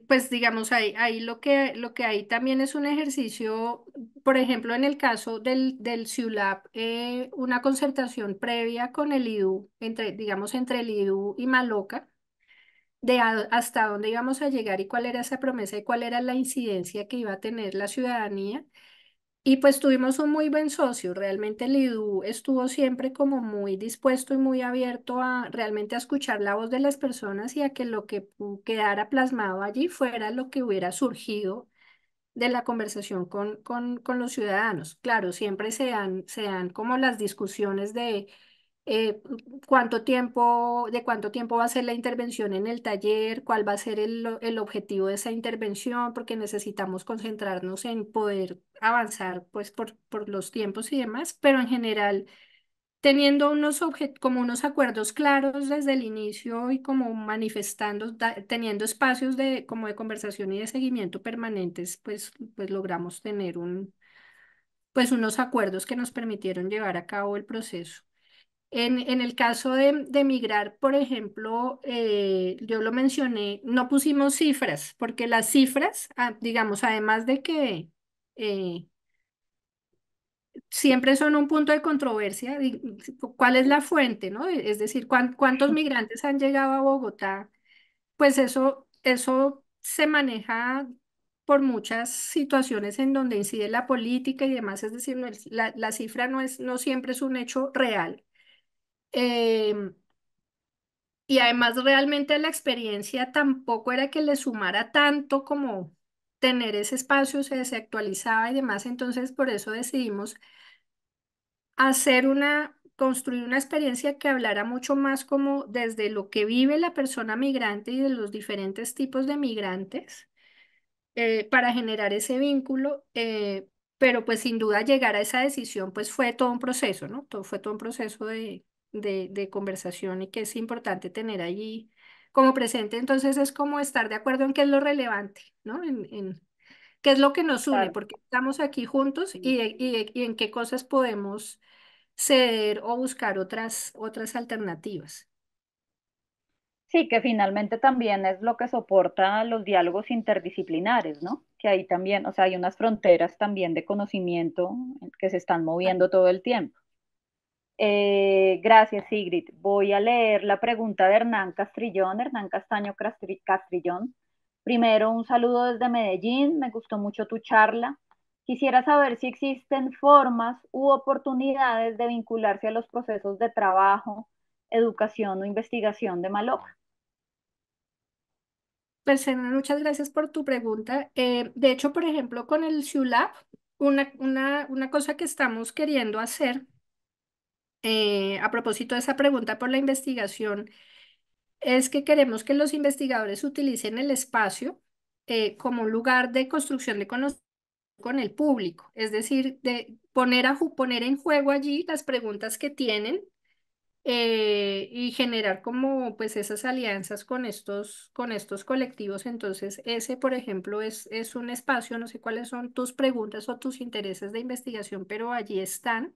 S3: pues digamos, ahí, ahí, lo que, lo que hay también es un ejercicio, por ejemplo, en el caso del, del ciulap eh, una concertación previa con el IDU, entre, digamos, entre el IDU y Maloca de hasta dónde íbamos a llegar y cuál era esa promesa y cuál era la incidencia que iba a tener la ciudadanía. Y pues tuvimos un muy buen socio, realmente el estuvo siempre como muy dispuesto y muy abierto a realmente a escuchar la voz de las personas y a que lo que quedara plasmado allí fuera lo que hubiera surgido de la conversación con, con, con los ciudadanos. Claro, siempre sean como las discusiones de eh, cuánto tiempo, de cuánto tiempo va a ser la intervención en el taller, cuál va a ser el, el, objetivo de esa intervención, porque necesitamos concentrarnos en poder avanzar pues, por, por los tiempos y demás, pero en general, teniendo unos como unos acuerdos claros desde el inicio y como manifestando, teniendo espacios de, como de conversación y de seguimiento permanentes, pues, pues logramos tener un, pues unos acuerdos que nos permitieron llevar a cabo el proceso. En, el caso de, de migrar, por ejemplo, eh, yo lo mencioné, no pusimos cifras, porque las cifras, ah, digamos, además de que eh, siempre son un punto de controversia, ¿cuál es la fuente, no? Es decir, ¿cuántos migrantes han llegado a Bogotá? Pues eso, eso se maneja por muchas situaciones en donde incide la política y demás, es decir, la, la cifra no, es, no siempre es un hecho real. Em, y además realmente la experiencia tampoco era que le sumara tanto como tener ese espacio, se desactualizaba y demás. Entonces por eso decidimos hacer una, construir una experiencia que hablara mucho más como desde lo que vive la persona migrante y de los diferentes tipos de migrantes eh, para generar ese vínculo. Eh, pero pues sin duda llegar a esa decisión pues fue todo un proceso, ¿no? Todo, fue todo un proceso de, de, conversación y que es importante tener allí como presente. Entonces es como estar de acuerdo en qué es lo relevante, ¿no? En, qué es lo que nos une, porque estamos aquí juntos y, en qué cosas podemos
S2: ceder o buscar otras, otras alternativas. Sí, que finalmente también es lo que soporta los diálogos interdisciplinares, ¿no? Que ahí también, o sea, hay unas fronteras también de conocimiento que se están moviendo todo el tiempo. Eh, gracias, Sigrid. Voy a leer la pregunta de Hernán Castrillón, Hernán Castaño Castrillón. Primero, un saludo desde Medellín. Me gustó mucho tu charla. Quisiera saber si existen formas u oportunidades de vincularse a los procesos de trabajo, educación o investigación de Maloca. Pues, muchas gracias por tu pregunta.
S3: Eh, de hecho, por ejemplo, con el CIULAB, una, una, una cosa que estamos queriendo hacer eh, a propósito de esa pregunta por la investigación, es que queremos que los investigadores utilicen el espacio eh, como un lugar de construcción de conocimiento con el público, es decir, de poner, a, poner en juego allí las preguntas que tienen eh, y generar como pues esas alianzas con estos, con estos colectivos. Entonces, ese, por ejemplo, es, es un espacio, no sé cuáles son tus preguntas o tus intereses de investigación, pero allí están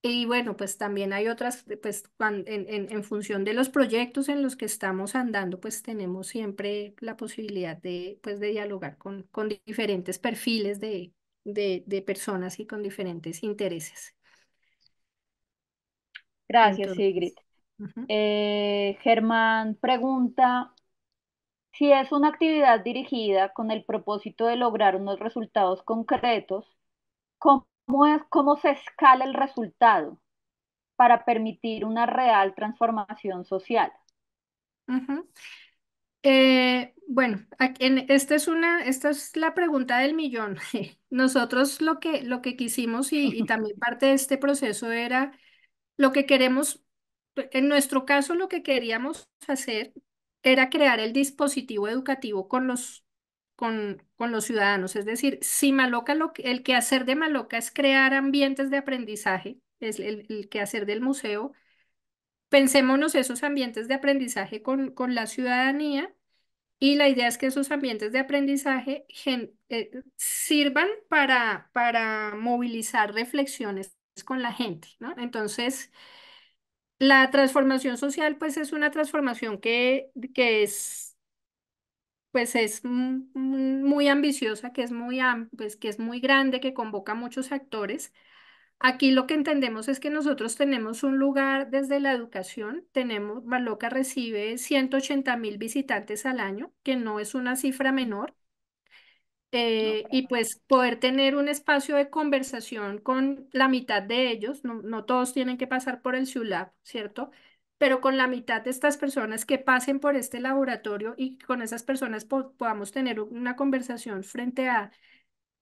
S3: y bueno, pues también hay otras, pues en, en, función de los proyectos en los que estamos andando, pues tenemos siempre la posibilidad de, pues, de dialogar con, con diferentes perfiles de, personas y con diferentes intereses.
S2: Gracias, Sigrid. Eh, Germán pregunta si es una actividad dirigida con el propósito de lograr unos resultados concretos, ¿cómo cómo, se escala el resultado para permitir una real transformación social. Eh, bueno, esta es una, esta
S3: es la pregunta del millón. (laughs) Nosotros lo que, lo que quisimos y, y (laughs) también parte de este proceso era lo que queremos, en nuestro caso lo que queríamos hacer era crear el dispositivo educativo con los con, los ciudadanos. Es decir, si Maloca, lo, el quehacer de Maloca es crear ambientes de aprendizaje, es el, quehacer del museo, pensémonos esos ambientes de aprendizaje con, con la ciudadanía y la idea es que esos ambientes de aprendizaje eh, sirvan para, para movilizar reflexiones con la gente, ¿no? Entonces, la transformación social, pues es una transformación que, que es pues es muy ambiciosa, que es muy, pues, que es muy grande, que convoca a muchos actores. Aquí lo que entendemos es que nosotros tenemos un lugar desde la educación, tenemos, Maloca recibe 180 mil visitantes al año, que no es una cifra menor, eh, y pues poder tener un espacio de conversación con la mitad de ellos, no, no todos tienen que pasar por el CIULAB, ¿cierto? pero con la mitad de estas personas que pasen por este laboratorio y con esas personas podamos tener una conversación frente a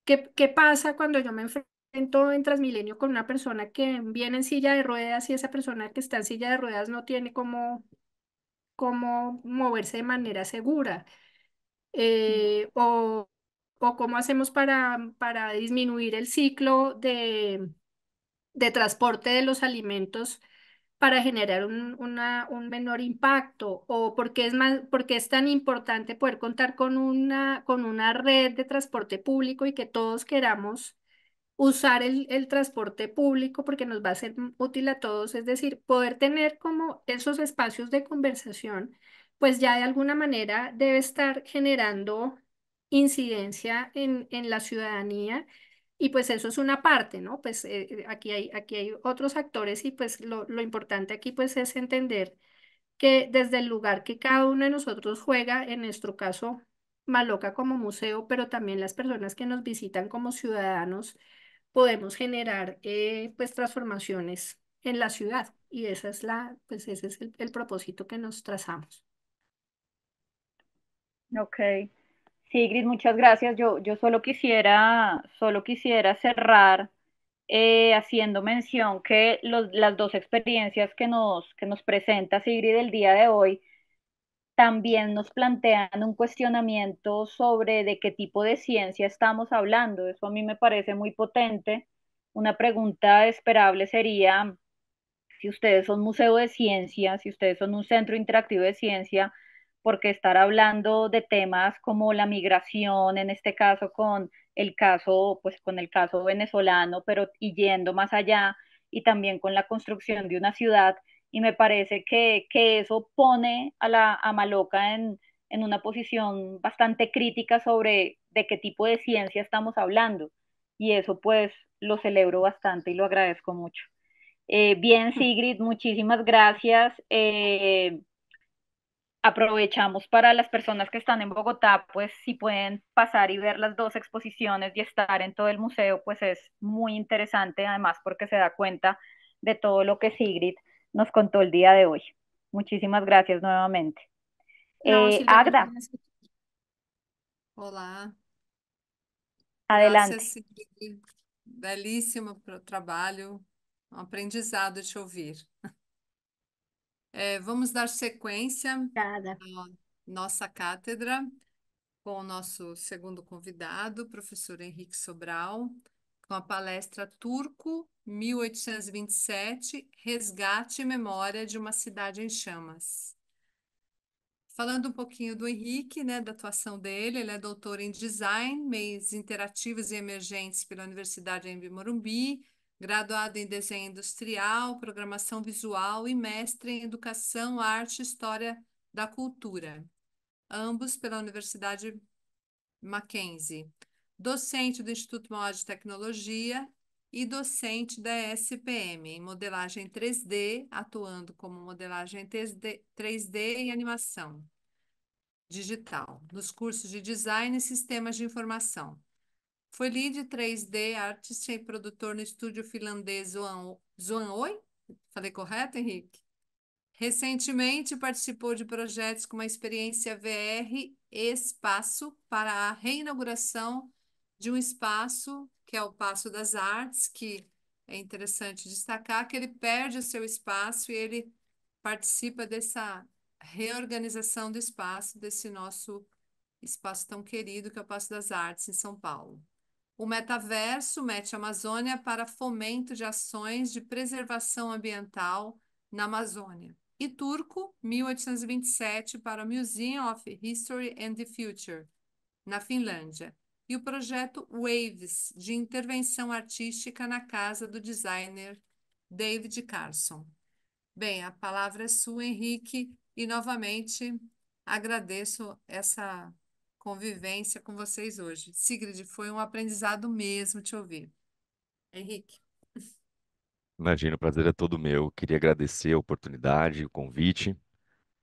S3: qué, pasa cuando yo me enfrento en Transmilenio con una persona que viene en silla de ruedas y esa persona que está en silla de ruedas no tiene cómo, cómo moverse de manera segura. Eh, o, cómo hacemos para, para disminuir el ciclo de transporte de los alimentos para generar un, menor impacto o porque es, más, porque es tan importante poder contar con una, con una red de transporte público y que todos queramos usar el, transporte público porque nos va a ser útil a todos, es decir, poder tener como esos espacios de conversación, pues ya de alguna manera debe estar generando incidencia en, en la ciudadanía y pues eso es una parte, ¿no? Pues eh, eh, aquí, hay, aquí hay otros actores y pues lo, importante aquí pues es entender que desde el lugar que cada uno de nosotros juega, en nuestro caso Maloca como museo, pero también las personas que nos visitan como ciudadanos, podemos generar eh, pues transformaciones en la ciudad y esa es la, pues ese es el, el propósito que nos
S2: trazamos. Ok, Sigrid, muchas gracias. Yo, solo quisiera, solo quisiera cerrar eh, haciendo mención que las dos experiencias que nos, que nos presenta Sigrid el día de hoy también nos plantean un cuestionamiento sobre de qué tipo de ciencia estamos hablando. Eso a mí me parece muy potente. Una pregunta esperable sería, si ustedes son museo de ciencia, si ustedes son un centro interactivo de ciencia, porque estar hablando de temas como la migración, en este caso con el caso, pues con el caso venezolano, pero yendo más allá y también con la construcción de una ciudad, y me parece que, que eso pone a, la, a en, una posición bastante crítica sobre de qué tipo de ciencia estamos hablando, y eso pues lo celebro bastante y lo agradezco mucho. Eh, bien, (laughs) Sigrid, muchísimas gracias. Eh, aprovechamos para las personas que están en Bogotá, pues si pueden pasar y ver las dos exposiciones y estar en todo el museo, pues es muy interesante, además porque se da cuenta de todo lo que Sigrid nos contó el día de hoy. Muchísimas gracias nuevamente. Eh, Agda. Hola. Adelante.
S1: Gracias, Sigrid. trabalho, um aprendizado de (laughs) É, vamos dar sequência Obrigada. à nossa cátedra com o nosso segundo convidado, professor Henrique Sobral, com a palestra Turco 1827, Resgate e Memória de uma Cidade em Chamas. Falando um pouquinho do Henrique, né, da atuação dele, ele é doutor em design, meios interativos e emergentes pela Universidade Embi Morumbi, Graduado em desenho industrial, programação visual e mestre em educação, arte e história da cultura, ambos pela Universidade Mackenzie. Docente do Instituto Maior de Tecnologia e docente da SPM em modelagem 3D, atuando como modelagem 3D, 3D em animação digital, nos cursos de design e sistemas de informação. Foi lead 3D, artista e produtor no estúdio finlandês Zoan Oi? Falei correto, Henrique? Recentemente participou de projetos com uma experiência VR espaço para a reinauguração de um espaço que é o Passo das Artes, que é interessante destacar que ele perde o seu espaço e ele participa dessa reorganização do espaço, desse nosso espaço tão querido que é o Passo das Artes em São Paulo. O metaverso mete a Amazônia para fomento de ações de preservação ambiental na Amazônia. E Turco, 1827, para o Museum of History and the Future, na Finlândia. E o projeto Waves, de intervenção artística na casa do designer David Carson. Bem, a palavra é sua, Henrique, e novamente agradeço essa convivência com vocês hoje. Sigrid, foi um aprendizado mesmo te ouvir. Henrique.
S5: Imagino, o prazer é todo meu. Queria agradecer a oportunidade, o convite.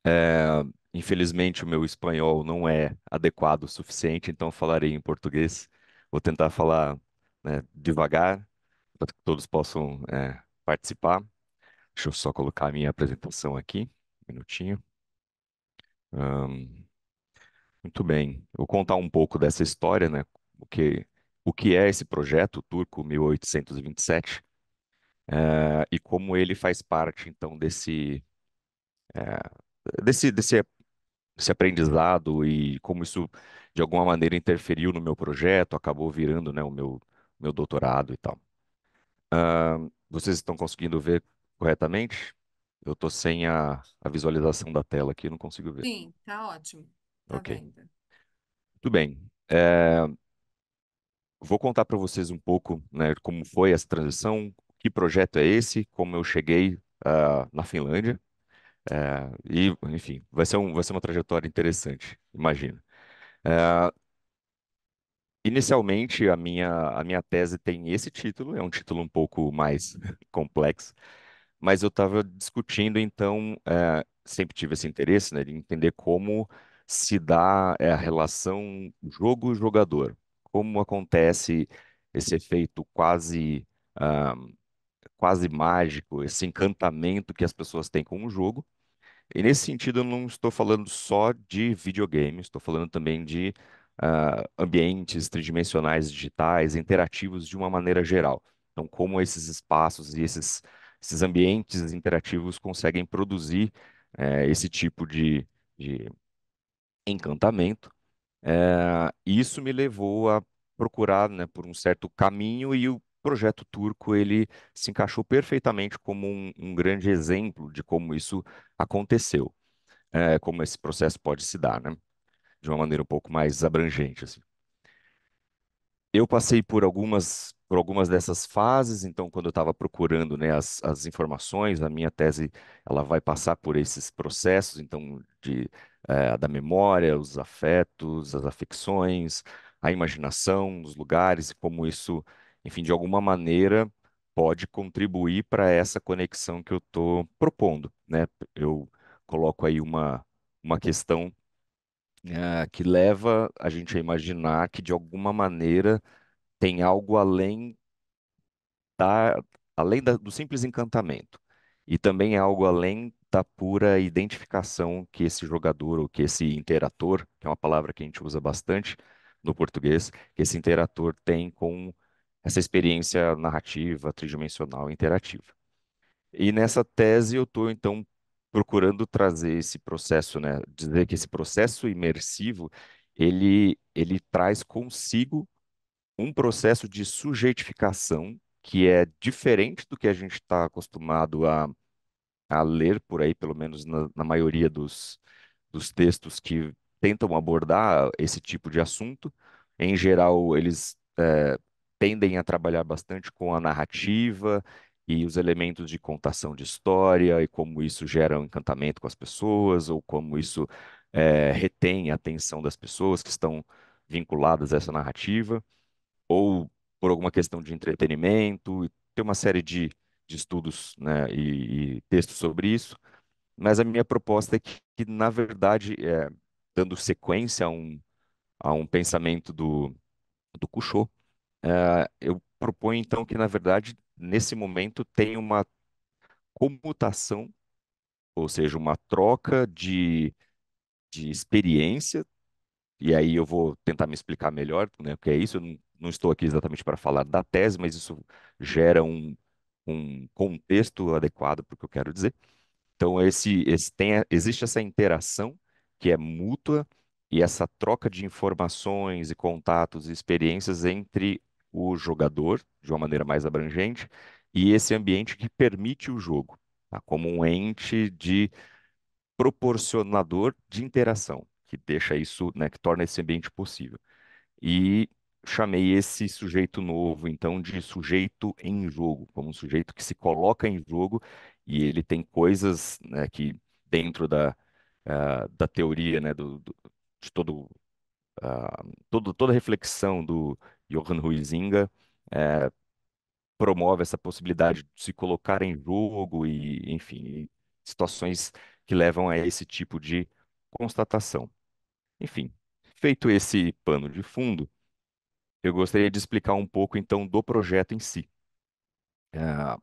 S5: É, infelizmente, o meu espanhol não é adequado o suficiente, então falarei em português. Vou tentar falar, né, devagar, para que todos possam, é, participar. Deixa eu só colocar a minha apresentação aqui, um minutinho. Um... Muito bem. Eu vou contar um pouco dessa história, né? O que, o que é esse projeto turco 1827 uh, eh, e como ele faz parte, então, desse, uh, desse, desse, desse aprendizado e como isso, de alguma maneira, interferiu no meu projeto, acabou virando, né, o meu, meu doutorado e tal. Uh, vocês estão conseguindo ver corretamente? Eu estou sem a, a visualização da tela aqui, não consigo ver. Sim,
S1: tá ótimo.
S5: Tá ok. Vendo. Muito bem. É, vou contar para vocês um pouco, né, como foi essa transição, que projeto é esse, como eu cheguei uh, na Finlândia. Eh, e, enfim, vai ser, um, vai ser uma trajetória interessante, imagino. Eh, inicialmente, a minha, a minha tese tem esse título, é um título um pouco mais (laughs) complexo, mas eu estava discutindo, então, sempre tive esse interesse, né, de entender como se dá é a relação jogo-jogador. Como acontece esse efeito quase ah, quase mágico, esse encantamento que as pessoas têm com o jogo. E nesse sentido, eu não estou falando só de videogame, estou falando também de uh, ambientes tridimensionais digitais, interativos de uma maneira geral. Então, como esses espaços e esses, esses ambientes interativos conseguem produzir uh, esse tipo de, de encantamento. É, isso me levou a procurar, né, por um certo caminho e o projeto turco ele se encaixou perfeitamente como um, um grande exemplo de como isso aconteceu, é, como esse processo pode se dar, né, de uma maneira um pouco mais abrangente. Assim. Eu passei por algumas por algumas dessas fases, então quando eu estava procurando, né, as, as informações, a minha tese ela vai passar por esses processos, então de é, a da memória, os afetos, as afecções, a imaginação, os lugares e como isso, enfim, de alguma maneira pode contribuir para essa conexão que eu estou propondo, né? Eu coloco aí uma, uma questão é, que leva a gente a imaginar que de alguma maneira tem algo além da, além da, do simples encantamento e também algo além da pura identificação que esse jogador ou que esse interator, que é uma palavra que a gente usa bastante no português, que esse interator tem com essa experiência narrativa, tridimensional, interativa. E nessa tese eu estou, então, procurando trazer esse processo, né? dizer que esse processo imersivo, ele, ele traz consigo um processo de sujeitificação que é diferente do que a gente está acostumado a a ler por aí, pelo menos na, na maioria dos, dos textos que tentam abordar esse tipo de assunto. Em geral, eles é, tendem a trabalhar bastante com a narrativa e os elementos de contação de história e como isso gera um encantamento com as pessoas ou como isso é, retém a atenção das pessoas que estão vinculadas a essa narrativa ou por alguma questão de entretenimento. Tem uma série de de estudos né, e, e textos sobre isso, mas a minha proposta é que, que na verdade, é, dando sequência a um, a um pensamento do, do Cuchot, é, eu proponho então que, na verdade, nesse momento tem uma comutação, ou seja, uma troca de, de experiência, e aí eu vou tentar me explicar melhor, né, que é isso, eu não, não estou aqui exatamente para falar da tese, mas isso gera um, um contexto adequado para o que eu quero dizer. Então, esse, esse tem, existe essa interação que é mútua e essa troca de informações e contatos e experiências entre o jogador, de uma maneira mais abrangente, e esse ambiente que permite o jogo, tá? como um ente de proporcionador de interação, que deixa isso, né, que torna esse ambiente possível. E chamei esse sujeito novo, então, de sujeito em jogo, como um sujeito que se coloca em jogo e ele tem coisas né, que, dentro da, uh, da teoria, né, do, do de todo, uh, todo, toda a reflexão do Johan Huizinga, eh, promove essa possibilidade de se colocar em jogo e, enfim, situações que levam a esse tipo de constatação. Enfim, feito esse pano de fundo, eu gostaria de explicar um pouco então do projeto em si. Uh,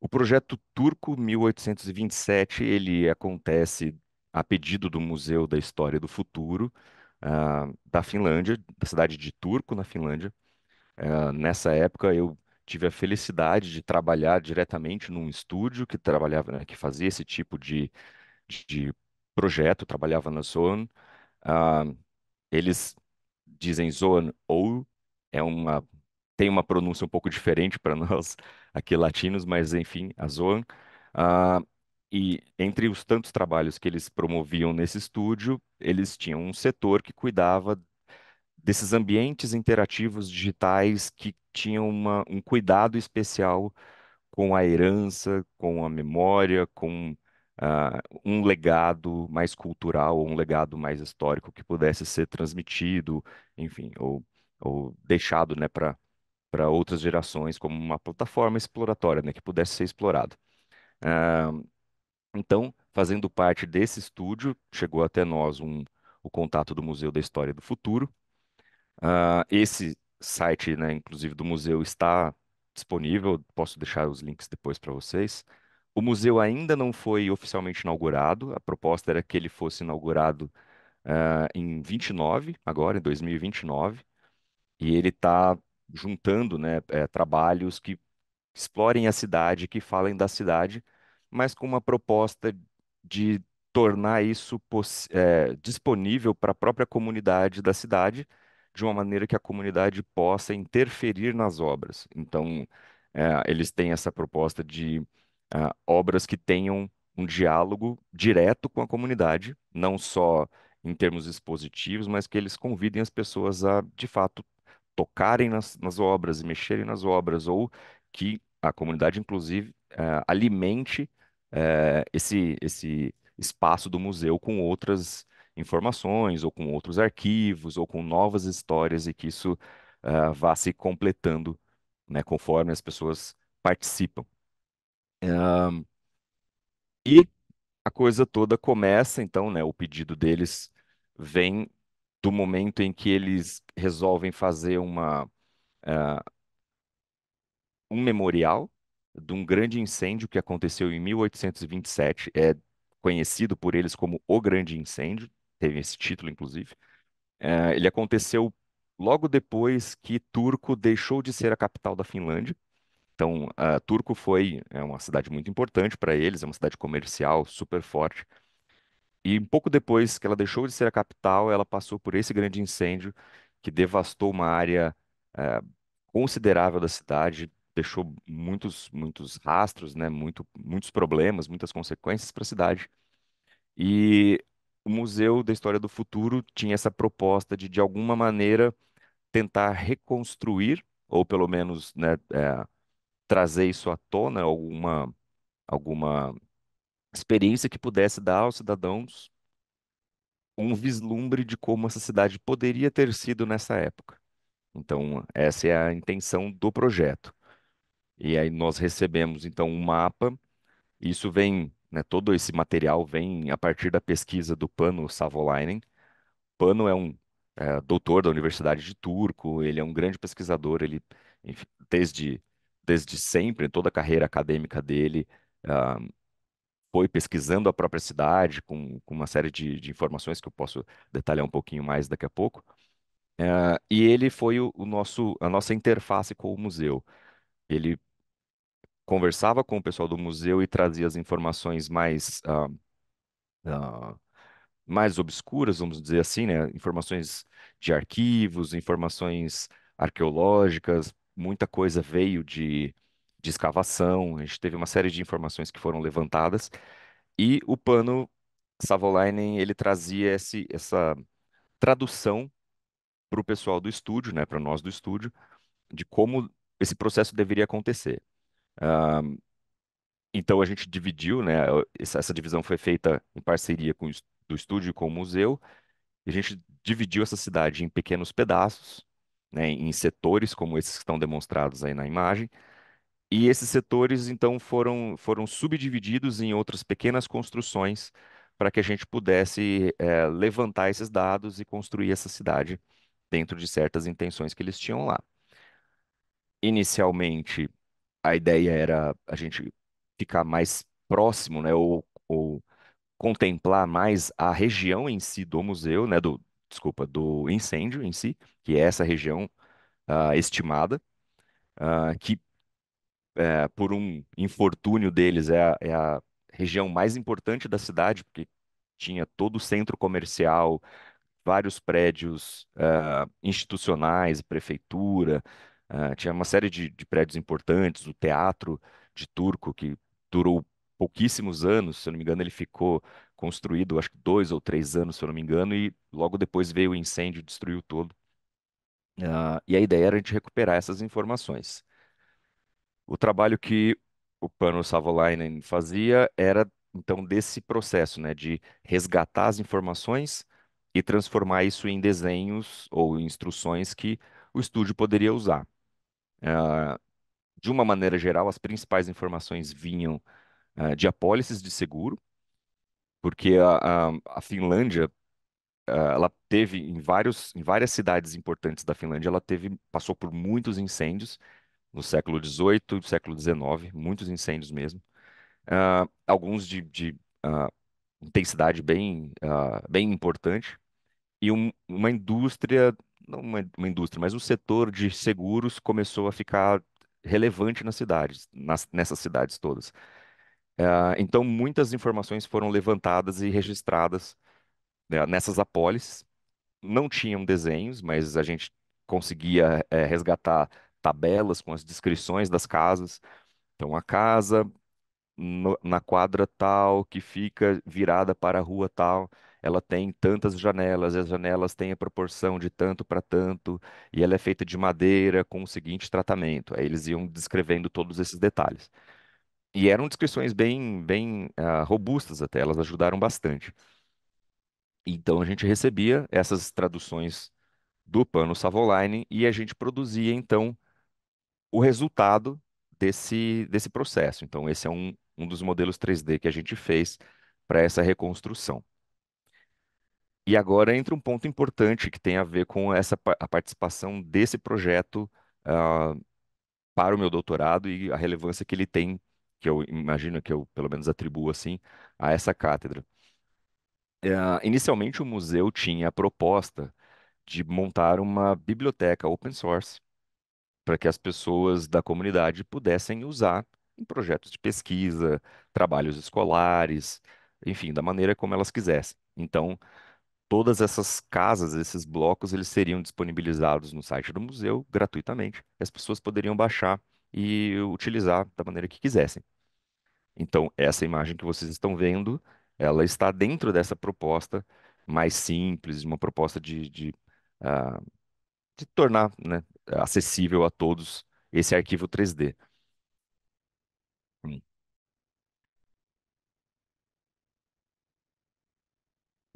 S5: o projeto Turco 1827 ele acontece a pedido do Museu da História do Futuro uh, da Finlândia, da cidade de Turco, na Finlândia. Uh, nessa época eu tive a felicidade de trabalhar diretamente num estúdio que trabalhava, né, que fazia esse tipo de, de, de projeto, trabalhava na Zoon. Ah, eles dizem Zoan ou é uma tem uma pronúncia um pouco diferente para (laughs) nós aqui latinos, mas enfim, a Zoan. Uh, ah, e entre os tantos trabalhos que eles promoviam nesse estúdio, eles tinham um setor que cuidava desses ambientes interativos digitais que tinham uma, um cuidado especial com a herança, com a memória, com uh, um legado mais cultural ou um legado mais histórico que pudesse ser transmitido, enfim, ou, ou deixado né, para para outras gerações como uma plataforma exploratória, né, que pudesse ser explorado. Uh, então, fazendo parte desse estúdio, chegou até nós um, o contato do Museu da História do Futuro. Uh, esse site, né, inclusive do museu, está disponível. Posso deixar os links depois para vocês. O museu ainda não foi oficialmente inaugurado, a proposta era que ele fosse inaugurado uh, em 29, agora, em 2029, e ele está juntando né, é, trabalhos que explorem a cidade, que falem da cidade, mas com uma proposta de tornar isso é, disponível para a própria comunidade da cidade, de uma maneira que a comunidade possa interferir nas obras. Então, é, eles têm essa proposta de obras que tenham um diálogo direto com a comunidade, não só em termos expositivos, mas que eles convidem as pessoas a, de fato, tocarem nas, nas obras e mexerem nas obras, ou que a comunidade, inclusive, eh, alimente eh, esse, esse espaço do museu com outras informações, ou com outros arquivos, ou com novas histórias, e que isso eh, vá se completando né, conforme as pessoas participam e a coisa toda começa, então, né? O pedido deles vem do momento em que eles resolvem fazer uma, uh, um memorial de um grande incêndio que aconteceu em 1827. É conhecido por eles como o Grande Incêndio, teve esse título, inclusive. Uh, ele aconteceu logo depois que Turku deixou de ser a capital da Finlândia então, uh, Turco foi é uma cidade muito importante para eles, é uma cidade comercial super forte. E um pouco depois que ela deixou de ser a capital, ela passou por esse grande incêndio que devastou uma área uh, considerável da cidade, deixou muitos muitos rastros, né, muito, muitos problemas, muitas consequências para a cidade. E o Museu da História do Futuro tinha essa proposta de, de alguma maneira, tentar reconstruir, ou pelo menos né, é, trazer isso à tona, alguma, alguma experiência que pudesse dar aos cidadãos um vislumbre de como essa cidade poderia ter sido nessa época. Então, essa é a intenção do projeto. E aí nós recebemos então um mapa. Isso vem, né, todo esse material vem a partir da pesquisa do Pano Savolainen. Pano é um é, doutor da Universidade de Turco, ele é um grande pesquisador, ele enfim, desde desde sempre, toda a carreira acadêmica dele, uh, foi pesquisando a própria cidade com, com uma série de, de, informações que eu posso detalhar um pouquinho mais daqui a pouco. Uh, e ele foi o, o, nosso, a nossa interface com o museu. Ele conversava com o pessoal do museu e trazia as informações mais uh, uh, mais obscuras, vamos dizer assim, né? Informações de arquivos, informações arqueológicas, muita coisa veio de, de escavação, a gente teve uma série de informações que foram levantadas, e o pano Savolainen, ele trazia esse, essa tradução para o pessoal do estúdio, né, para nós do estúdio, de como esse processo deveria acontecer. Um, então a gente dividiu, né? Essa divisão foi feita em parceria com do estúdio e com o museu. E a gente dividiu essa cidade em pequenos pedaços né, em setores como esses que estão demonstrados aí na imagem. E esses setores, então, foram, foram subdivididos em outras pequenas construções para que a gente pudesse é, levantar esses dados e construir essa cidade dentro de certas intenções que eles tinham lá. Inicialmente, a ideia era a gente ficar mais próximo, né, ou, ou contemplar mais a região em si do museu, né, do, desculpa, do incêndio em si, que é essa região uh, estimada, uh, que é, por um infortúnio deles é a, é a, região mais importante da cidade, porque tinha todo o centro comercial, vários prédios uh, institucionais, prefeitura, tinha uma série de, de prédios importantes, o teatro de Turco, que durou pouquíssimos anos, se eu não me engano, ele ficou construído, acho que dois ou três anos, se eu não me engano, e logo depois veio o incêndio, destruiu todo. Uh, e a ideia era a gente recuperar essas informações. O trabalho que o Pano Savolainen fazia era, então, desse processo, né, de resgatar as informações e transformar isso em desenhos ou instruções que o estúdio poderia usar. Uh, de uma maneira geral, as principais informações vinham uh, de apólices de seguro, porque a, a, a Finlândia ah, ela teve em vários, em várias cidades importantes da Finlândia, ela teve, passou por muitos incêndios no século XVIII e século XIX, muitos incêndios mesmo, uh, alguns de, de uh, intensidade bem, uh, bem importante e um, uma indústria, não uma, uma indústria, mas o um setor de seguros começou a ficar relevante nas cidades, nas, nessas cidades todas. então muitas informações foram levantadas e registradas né, nessas apólices. Não tinham desenhos, mas a gente conseguia é, resgatar tabelas com as descrições das casas. Então, a casa no, na quadra tal, que fica virada para a rua tal, ela tem tantas janelas, e as janelas têm a proporção de tanto para tanto, e ela é feita de madeira com o seguinte tratamento. Aí eles iam descrevendo todos esses detalhes. E eram descrições bem, bem uh, robustas até, elas ajudaram bastante. Então a gente recebia essas traduções do pano Savoline e a gente produzia então o resultado desse, desse processo. Então esse é um, um dos modelos 3D que a gente fez para essa reconstrução. E agora entra um ponto importante que tem a ver com essa a participação desse projeto uh, para o meu doutorado e a relevância que ele tem, que eu imagino que eu pelo menos atribuo assim a essa cátedra. Eh, inicialmente o museu tinha a proposta de montar uma biblioteca open source para que as pessoas da comunidade pudessem usar em projetos de pesquisa, trabalhos escolares, enfim, da maneira como elas quisessem. Então, todas essas casas, esses blocos, eles seriam disponibilizados no site do museu gratuitamente. As pessoas poderiam baixar e utilizar da maneira que quisessem. Então, essa imagem que vocês estão vendo ela está dentro dessa proposta mais simples, uma proposta de, de, uh, de tornar né, acessível a todos esse arquivo 3D. Hum.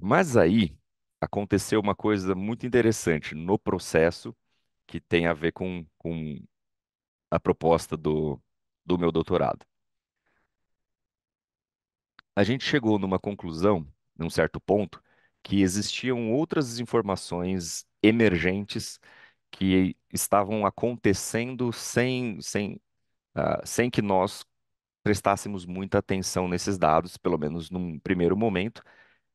S5: Mas aí aconteceu uma coisa muito interessante no processo que tem a ver com, com a proposta do, do meu doutorado a gente chegou numa conclusão, num certo ponto, que existiam outras informações emergentes que estavam acontecendo sem, sem, uh, sem que nós prestássemos muita atenção nesses dados, pelo menos num primeiro momento,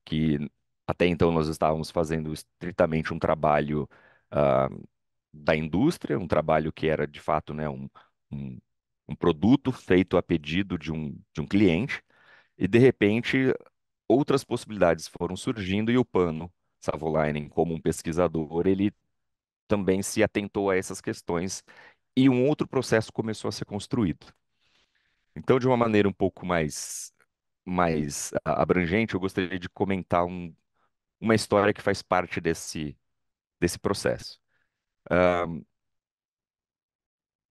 S5: que até então nós estávamos fazendo estritamente um trabalho uh, da indústria, um trabalho que era de fato né, um, um, um produto feito a pedido de um, de um cliente, e de repente, outras possibilidades foram surgindo e o Pano Savolainen, como um pesquisador, ele também se atentou a essas questões e um outro processo começou a ser construído. Então, de uma maneira um pouco mais mais abrangente, eu gostaria de comentar um, uma história que faz parte desse, desse processo. Um,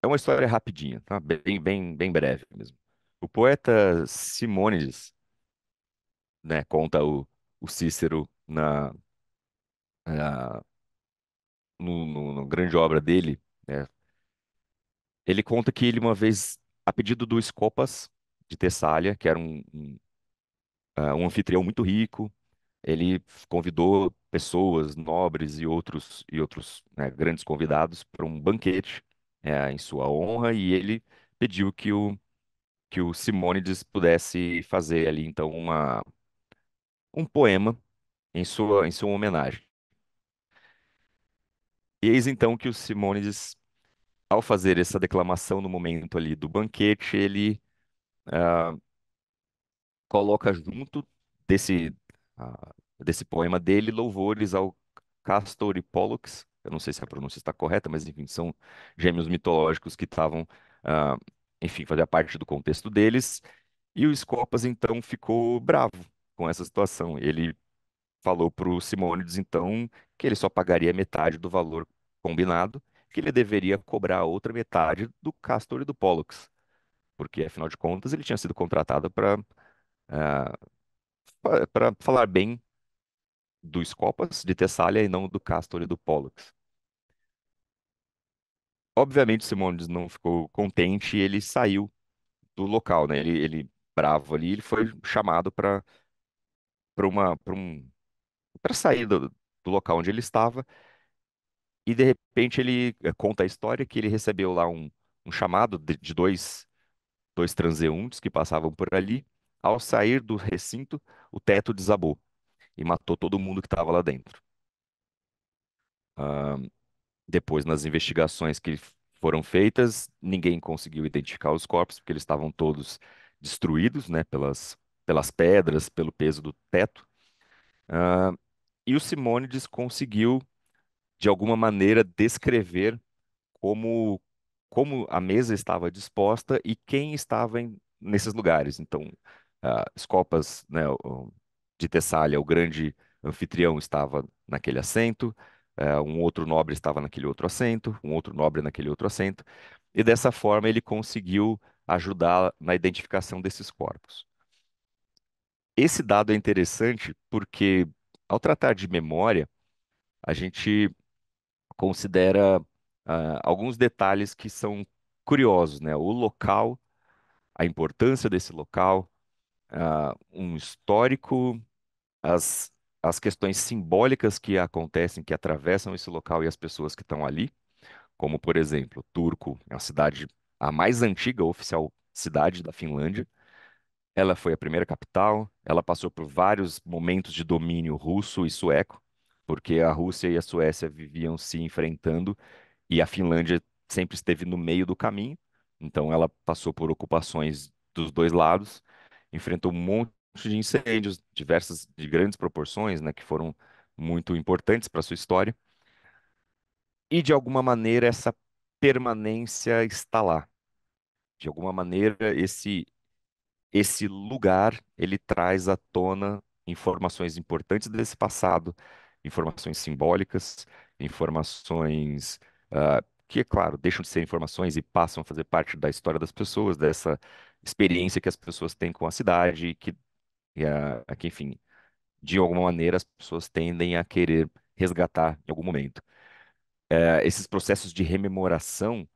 S5: é uma história rapidinha, tá? bem, bem, bem breve mesmo. O poeta Simônides, né, conta o, o Cícero na, na no, no, no, grande obra dele, né, ele conta que ele uma vez, a pedido do Escopas de Tessália, que era um, um, uh, um anfitrião muito rico, ele convidou pessoas nobres e outros e outros né, grandes convidados para um banquete é, em sua honra e ele pediu que o que o Simônides pudesse fazer ali, então, uma, um poema em sua, em sua homenagem. E eis então que o Simônides, ao fazer essa declamação no momento ali do banquete, ele uh, coloca junto desse, uh, desse poema dele louvores ao Castor e Pollux. Eu não sei se a pronúncia está correta, mas enfim, são gêmeos mitológicos que estavam uh, enfim, fazia parte do contexto deles. E o Scopas então ficou bravo com essa situação. Ele falou para o Simônides então que ele só pagaria metade do valor combinado, que ele deveria cobrar a outra metade do Castor e do Pollux, porque afinal de contas ele tinha sido contratado para uh, ah, para falar bem do Scopas de Tessália e não do Castor e do Pollux. Obviamente, Simões não ficou contente e ele saiu do local, né? Ele, ele bravo ali, ele foi chamado para para uma para um para sair do, do local onde ele estava. E de repente ele eh, conta a história que ele recebeu lá um, um chamado de, de dois dois transeuntes que passavam por ali. Ao sair do recinto, o teto desabou e matou todo mundo que estava lá dentro. Uh, depois, nas investigações que foram feitas, ninguém conseguiu identificar os corpos, porque eles estavam todos destruídos, né, pelas, pelas pedras, pelo peso do teto. Uh, e o Simônides conseguiu, de alguma maneira, descrever como, como a mesa estava disposta e quem estava em, nesses lugares. Então, uh, Escopas né, de Tessália, o grande anfitrião, estava naquele assento, eh, um outro nobre estava naquele outro assento, um outro nobre naquele outro assento, e dessa forma ele conseguiu ajudar na identificação desses corpos. Esse dado é interessante porque, ao tratar de memória, a gente considera uh, alguns detalhes que são curiosos, né? O local, a importância desse local, uh, um histórico, as as questões simbólicas que acontecem, que atravessam esse local e as pessoas que estão ali, como, por exemplo, Turku, é cidade a mais antiga oficial cidade da Finlândia. Ela foi a primeira capital, ela passou por vários momentos de domínio russo e sueco, porque a Rússia e a Suécia viviam se enfrentando e a Finlândia sempre esteve no meio do caminho. Então ela passou por ocupações dos dois lados, enfrentou um monte de incêndios, diversas de grandes proporções, né, que foram muito importantes para sua história. E de alguma maneira essa permanência está lá. De alguma maneira esse esse lugar, ele traz à tona informações importantes desse passado, informações simbólicas, informações uh, que, é claro, deixam de ser informações e passam a fazer parte da história das pessoas, dessa experiência que as pessoas têm com a cidade, que e a, que, enfim, de alguma maneira as pessoas tendem a querer resgatar em algum momento. É, esses processos de rememoração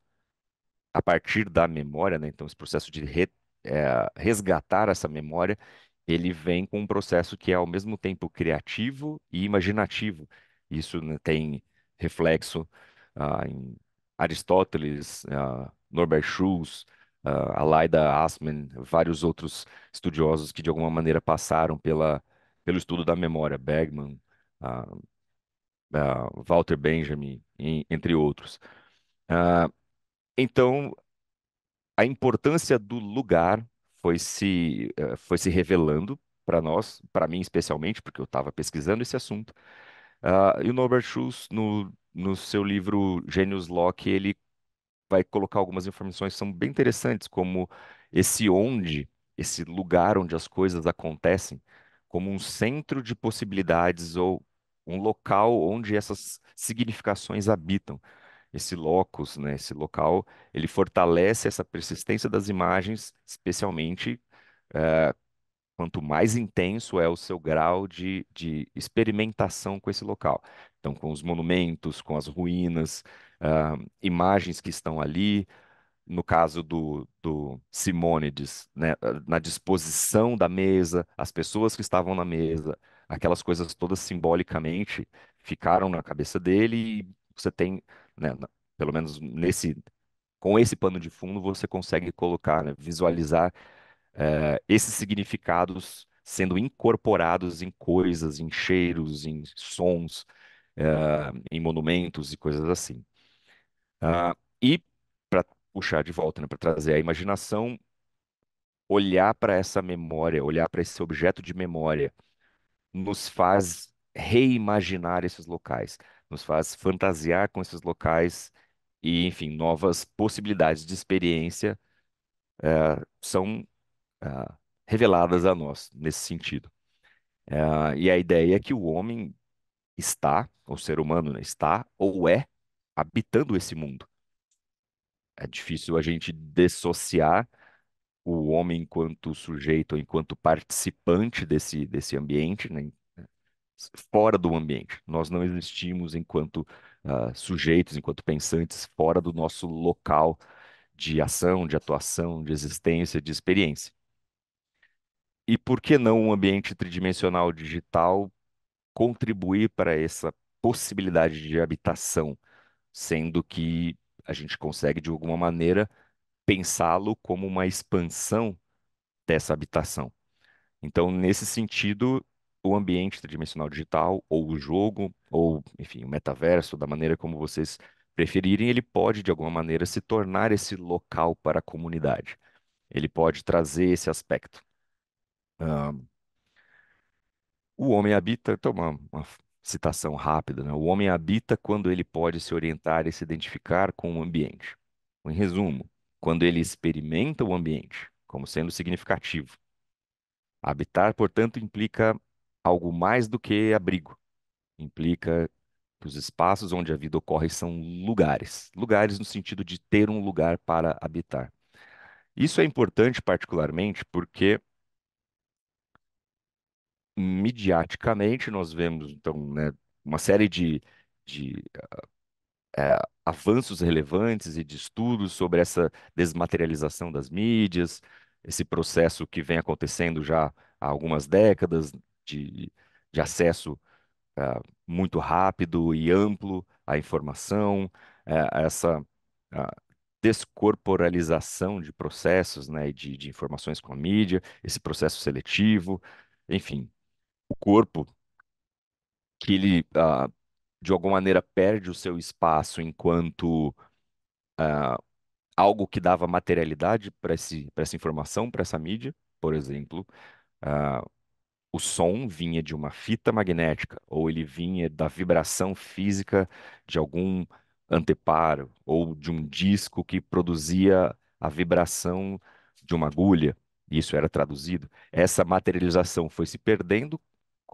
S5: a partir da memória, né? Então, esse processo de re, é, resgatar essa memória, ele vem com um processo que é ao mesmo tempo criativo e imaginativo. Isso né, tem reflexo ah, em Aristóteles, ah, Norbert Schultz, uh, a Laida Asman, vários outros estudiosos que de alguma maneira passaram pela, pelo estudo da memória, Bergman, uh, uh, Walter Benjamin, em, entre outros. então, a importância do lugar foi se, eh, foi se revelando para nós, para mim especialmente, porque eu estava pesquisando esse assunto. e o Norbert Schultz, no, no seu livro Gênios Locke, ele vai colocar algumas informações que são bem interessantes, como esse onde, esse lugar onde as coisas acontecem, como um centro de possibilidades ou um local onde essas significações habitam. Esse locus, né, esse local, ele fortalece essa persistência das imagens, especialmente uh, quanto mais intenso é o seu grau de, de experimentação com esse local. Então, com os monumentos, com as ruínas, uh, imagens que estão ali, no caso do, do Simônides, né, ah, na disposição da mesa, as pessoas que estavam na mesa, aquelas coisas todas simbolicamente ficaram na cabeça dele e você tem, né, pelo menos nesse, com esse pano de fundo, você consegue colocar, né, visualizar é, esses significados sendo incorporados em coisas, em cheiros, em sons, é, em monumentos e coisas assim. Uh, e para puxar de volta, né, para trazer a imaginação, olhar para essa memória, olhar para esse objeto de memória, nos faz reimaginar esses locais, nos faz fantasiar com esses locais e, enfim, novas possibilidades de experiência uh, são é, reveladas a nós nesse sentido. Uh, e a ideia é que o homem está, o ser humano está ou é habitando esse mundo. É difícil a gente dissociar o homem enquanto sujeito, enquanto participante desse, desse ambiente, né? fora do ambiente. Nós não existimos enquanto uh, sujeitos, enquanto pensantes, fora do nosso local de ação, de atuação, de existência, de experiência e por que não um ambiente tridimensional digital contribuir para essa possibilidade de habitação, sendo que a gente consegue, de alguma maneira, pensá-lo como uma expansão dessa habitação. Então, nesse sentido, o ambiente tridimensional digital, ou o jogo, ou, enfim, o metaverso, da maneira como vocês preferirem, ele pode, de alguma maneira, se tornar esse local para a comunidade. Ele pode trazer esse aspecto o homem habita, então uma, uma citação rápida, né? O homem habita quando ele pode se orientar e se identificar com o ambiente. Em resumo, quando ele experimenta o ambiente como sendo significativo. Habitar, portanto, implica algo mais do que abrigo. Implica que os espaços onde a vida ocorre são lugares, lugares no sentido de ter um lugar para habitar. Isso é importante particularmente porque mediaticamente nós vemos então né, uma série de, de é, avanços relevantes e de estudos sobre essa desmaterialização das mídias, esse processo que vem acontecendo já há algumas décadas de, de acesso é, muito rápido e amplo à informação, é, essa descorporalização de processos né, de, de informações com a mídia, esse processo seletivo, enfim, o corpo, que ele, ah, de alguma maneira, perde o seu espaço enquanto ah, algo que dava materialidade para essa informação, para essa mídia, por exemplo. Ah, o som vinha de uma fita magnética, ou ele vinha da vibração física de algum anteparo, ou de um disco que produzia a vibração de uma agulha, isso era traduzido. Essa materialização foi se perdendo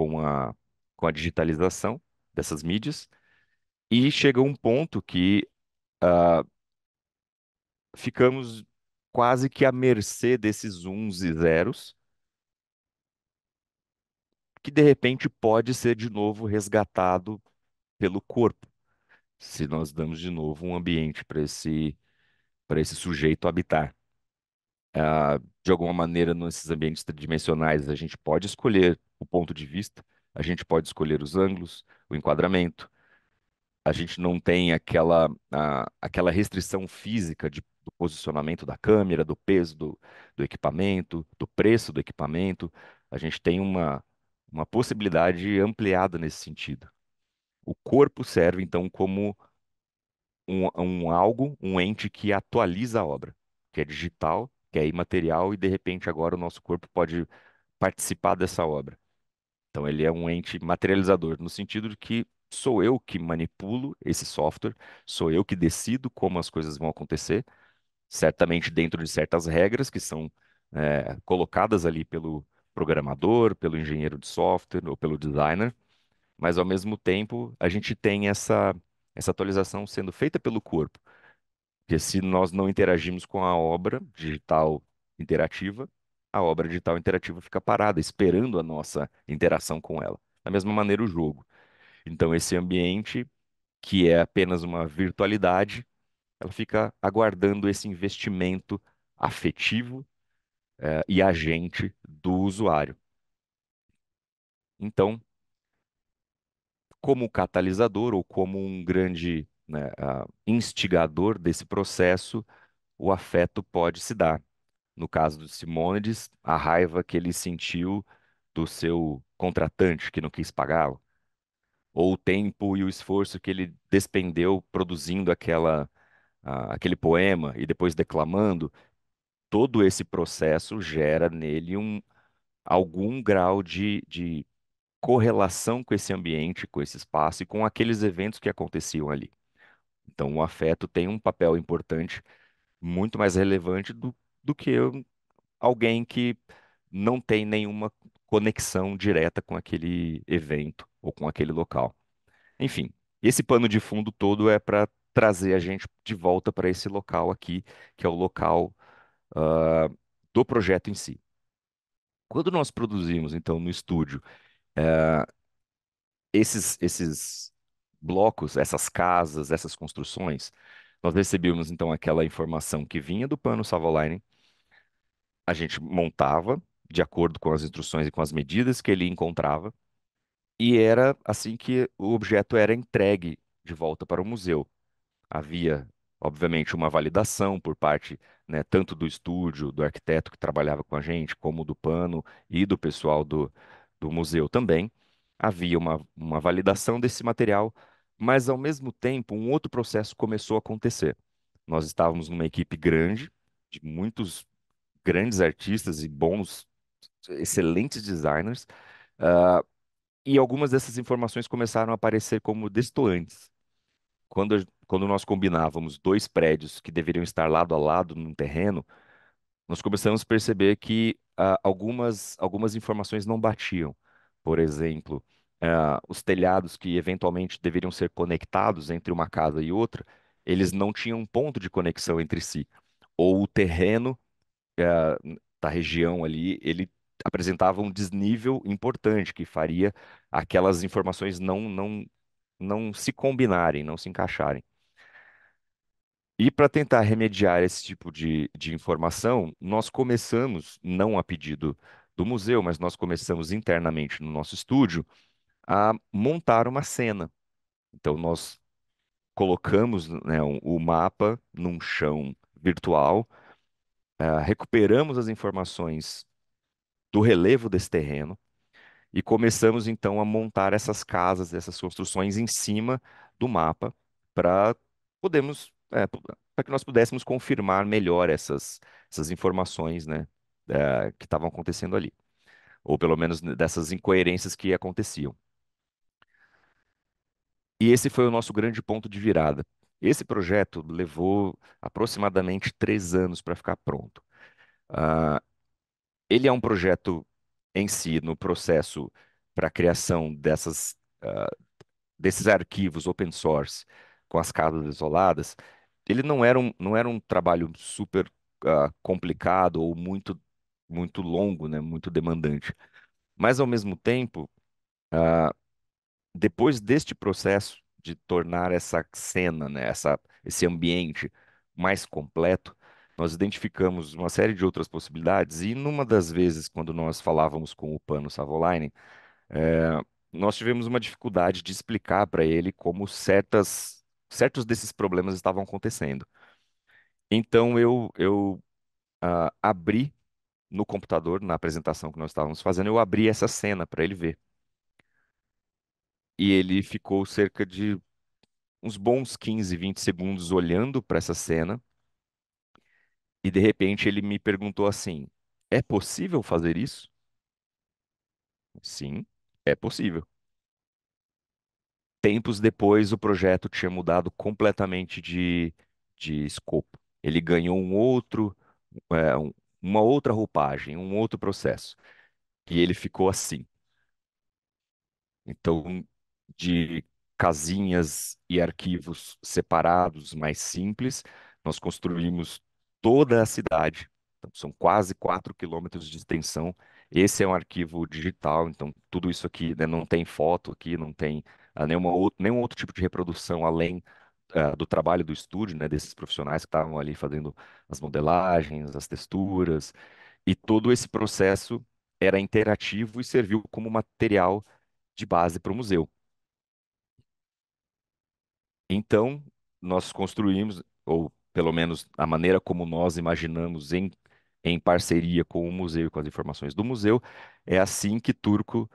S5: com a, com a digitalização dessas mídias, e chega um ponto que uh, ficamos quase que à mercê desses uns e zeros, que de repente pode ser de novo resgatado pelo corpo, se nós damos de novo um ambiente para esse, esse sujeito habitar uh, de alguma maneira, nesses ambientes tridimensionais, a gente pode escolher o ponto de vista, a gente pode escolher os ângulos, o enquadramento. A gente não tem aquela, uh, aquela restrição física de, do posicionamento da câmera, do peso do, do equipamento, do preço do equipamento. A gente tem uma, uma possibilidade ampliada nesse sentido. O corpo serve, então, como um, um, algo, um ente que atualiza a obra, que é digital que é imaterial, e de repente agora o nosso corpo pode participar dessa obra. Então ele é um ente materializador, no sentido de que sou eu que manipulo esse software, sou eu que decido como as coisas vão acontecer, certamente dentro de certas regras que são é, colocadas ali pelo programador, pelo engenheiro de software ou pelo designer, mas ao mesmo tempo a gente tem essa, essa atualização sendo feita pelo corpo. Porque se nós não interagimos com a obra digital interativa, a obra digital interativa fica parada, esperando a nossa interação com ela. Da mesma maneira, o jogo. Então, esse ambiente, que é apenas uma virtualidade, ela fica aguardando esse investimento afetivo eh, e agente do usuário. Então, como catalisador ou como um grande né, instigador desse processo, o afeto pode se dar. No caso do Simônides, a raiva que ele sentiu do seu contratante que não quis pagá-lo, ou o tempo e o esforço que ele despendeu produzindo aquela, uh, aquele poema e depois declamando, todo esse processo gera nele um, algum grau de, de correlação com esse ambiente, com esse espaço e com aqueles eventos que aconteciam ali. Então, o afeto tem um papel importante, muito mais relevante do, do que alguém que não tem nenhuma conexão direta com aquele evento ou com aquele local. Enfim, esse pano de fundo todo é para trazer a gente de volta para esse local aqui, que é o local uh, do projeto em si. Quando nós produzimos, então, no estúdio, uh, esses, esses blocos, essas casas, essas construções, nós recebíamos então aquela informação que vinha do pano Savolainen, a gente montava de acordo com as instruções e com as medidas que ele encontrava, e era assim que o objeto era entregue de volta para o museu. Havia, obviamente, uma validação por parte né, tanto do estúdio, do arquiteto que trabalhava com a gente, como do pano e do pessoal do, do museu também. Havia uma, uma validação desse material mas, ao mesmo tempo, um outro processo começou a acontecer. Nós estávamos numa equipe grande, de muitos grandes artistas e bons, excelentes designers, uh, e algumas dessas informações começaram a aparecer como destoantes. Quando, quando nós combinávamos dois prédios que deveriam estar lado a lado num terreno, nós começamos a perceber que uh, algumas, algumas informações não batiam. Por exemplo, uh, os telhados que eventualmente deveriam ser conectados entre uma casa e outra, eles não tinham um ponto de conexão entre si. Ou o terreno uh, da região ali, ele apresentava um desnível importante que faria aquelas informações não, não, não se combinarem, não se encaixarem. E para tentar remediar esse tipo de, de informação, nós começamos, não a pedido do museu, mas nós começamos internamente no nosso estúdio, a montar uma cena. Então, nós colocamos, né, um, o mapa num chão virtual, uh, recuperamos as informações do relevo desse terreno e começamos então a montar essas casas, essas construções em cima do mapa para podemos é, para que nós pudéssemos confirmar melhor essas, essas informações né, eh, que estavam acontecendo ali, ou pelo menos né, dessas incoerências que aconteciam. E esse foi o nosso grande ponto de virada. Esse projeto levou aproximadamente três anos para ficar pronto. Uh, ele é um projeto em si, no processo para a criação dessas, uh, desses arquivos open source com as casas isoladas, ele não era um, não era um trabalho super uh, complicado ou muito, muito longo, né, muito demandante. Mas, ao mesmo tempo, depois deste processo de tornar essa cena, né, essa, esse ambiente mais completo, nós identificamos uma série de outras possibilidades e numa das vezes quando nós falávamos com o Pano Savolainen, eh, é, nós tivemos uma dificuldade de explicar para ele como certas, certos desses problemas estavam acontecendo. Então eu, eu uh, abri no computador, na apresentação que nós estávamos fazendo, eu abri essa cena para ele ver. E ele ficou cerca de uns bons 15, 20 segundos olhando para essa cena. E de repente ele me perguntou assim: é possível fazer isso? Sim, é possível. Tempos depois, o projeto tinha mudado completamente de, de escopo. Ele ganhou um outro, é, uma outra roupagem, um outro processo. E ele ficou assim. Então, de casinhas e arquivos separados, mais simples. Nós construímos toda a cidade, então, são quase 4 quilômetros de extensão. Esse é um arquivo digital, então tudo isso aqui né, não tem foto aqui, não tem uh, nenhuma nenhum outro tipo de reprodução além uh, do trabalho do estúdio, né, desses profissionais que estavam ali fazendo as modelagens, as texturas, e todo esse processo era interativo e serviu como material de base para o museu. Então, nós construímos, ou pelo menos a maneira como nós imaginamos em, em parceria com o museu e com as informações do museu, é assim que Turco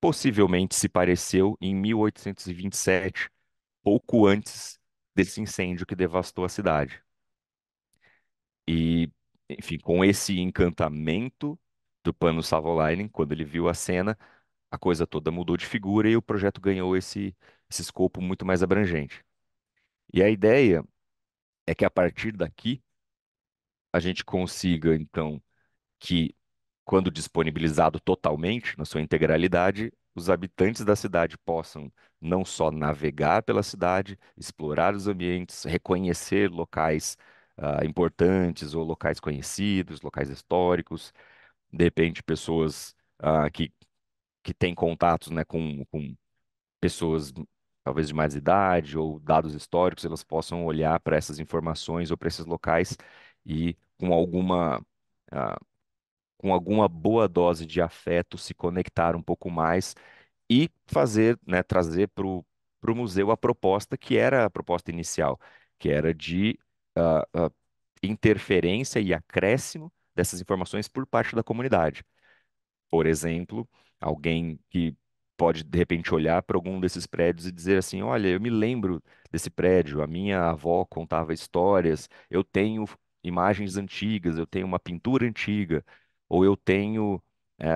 S5: possivelmente se pareceu em 1827, pouco antes desse incêndio que devastou a cidade. E, enfim, com esse encantamento do Pano Savolainen, quando ele viu a cena, a coisa toda mudou de figura e o projeto ganhou esse esse escopo muito mais abrangente. E a ideia é que a partir daqui a gente consiga, então, que quando disponibilizado totalmente, na sua integralidade, os habitantes da cidade possam não só navegar pela cidade, explorar os ambientes, reconhecer locais uh, importantes ou locais conhecidos, locais históricos, de repente pessoas uh, que, que têm contatos né, com, com pessoas talvez de mais idade ou dados históricos, elas possam olhar para essas informações ou para esses locais e com alguma uh, com alguma boa dose de afeto se conectar um pouco mais e fazer, né, trazer para o museu a proposta que era a proposta inicial, que era de uh, uh, interferência e acréscimo dessas informações por parte da comunidade. Por exemplo, alguém que pode de repente olhar para algum desses prédios e dizer assim: olha, eu me lembro desse prédio, a minha avó contava histórias, eu tenho imagens antigas, eu tenho uma pintura antiga, ou eu tenho é,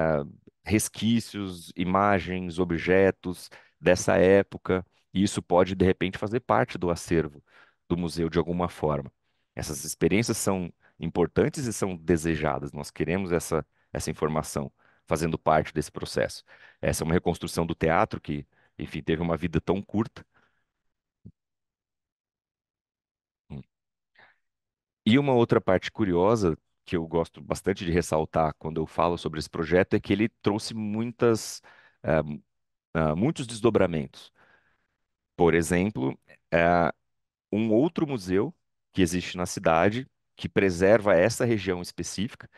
S5: resquícios, imagens, objetos dessa época, e isso pode de repente fazer parte do acervo do museu de alguma forma. Essas experiências são importantes e são desejadas, nós queremos essa, essa informação fazendo parte desse processo. Essa é uma reconstrução do teatro que, enfim, teve uma vida tão curta. Hum. E uma outra parte curiosa que eu gosto bastante de ressaltar quando eu falo sobre esse projeto é que ele trouxe muitas, uh, uh, muitos desdobramentos. Por exemplo, uh, um outro museu que existe na cidade que preserva essa região específica,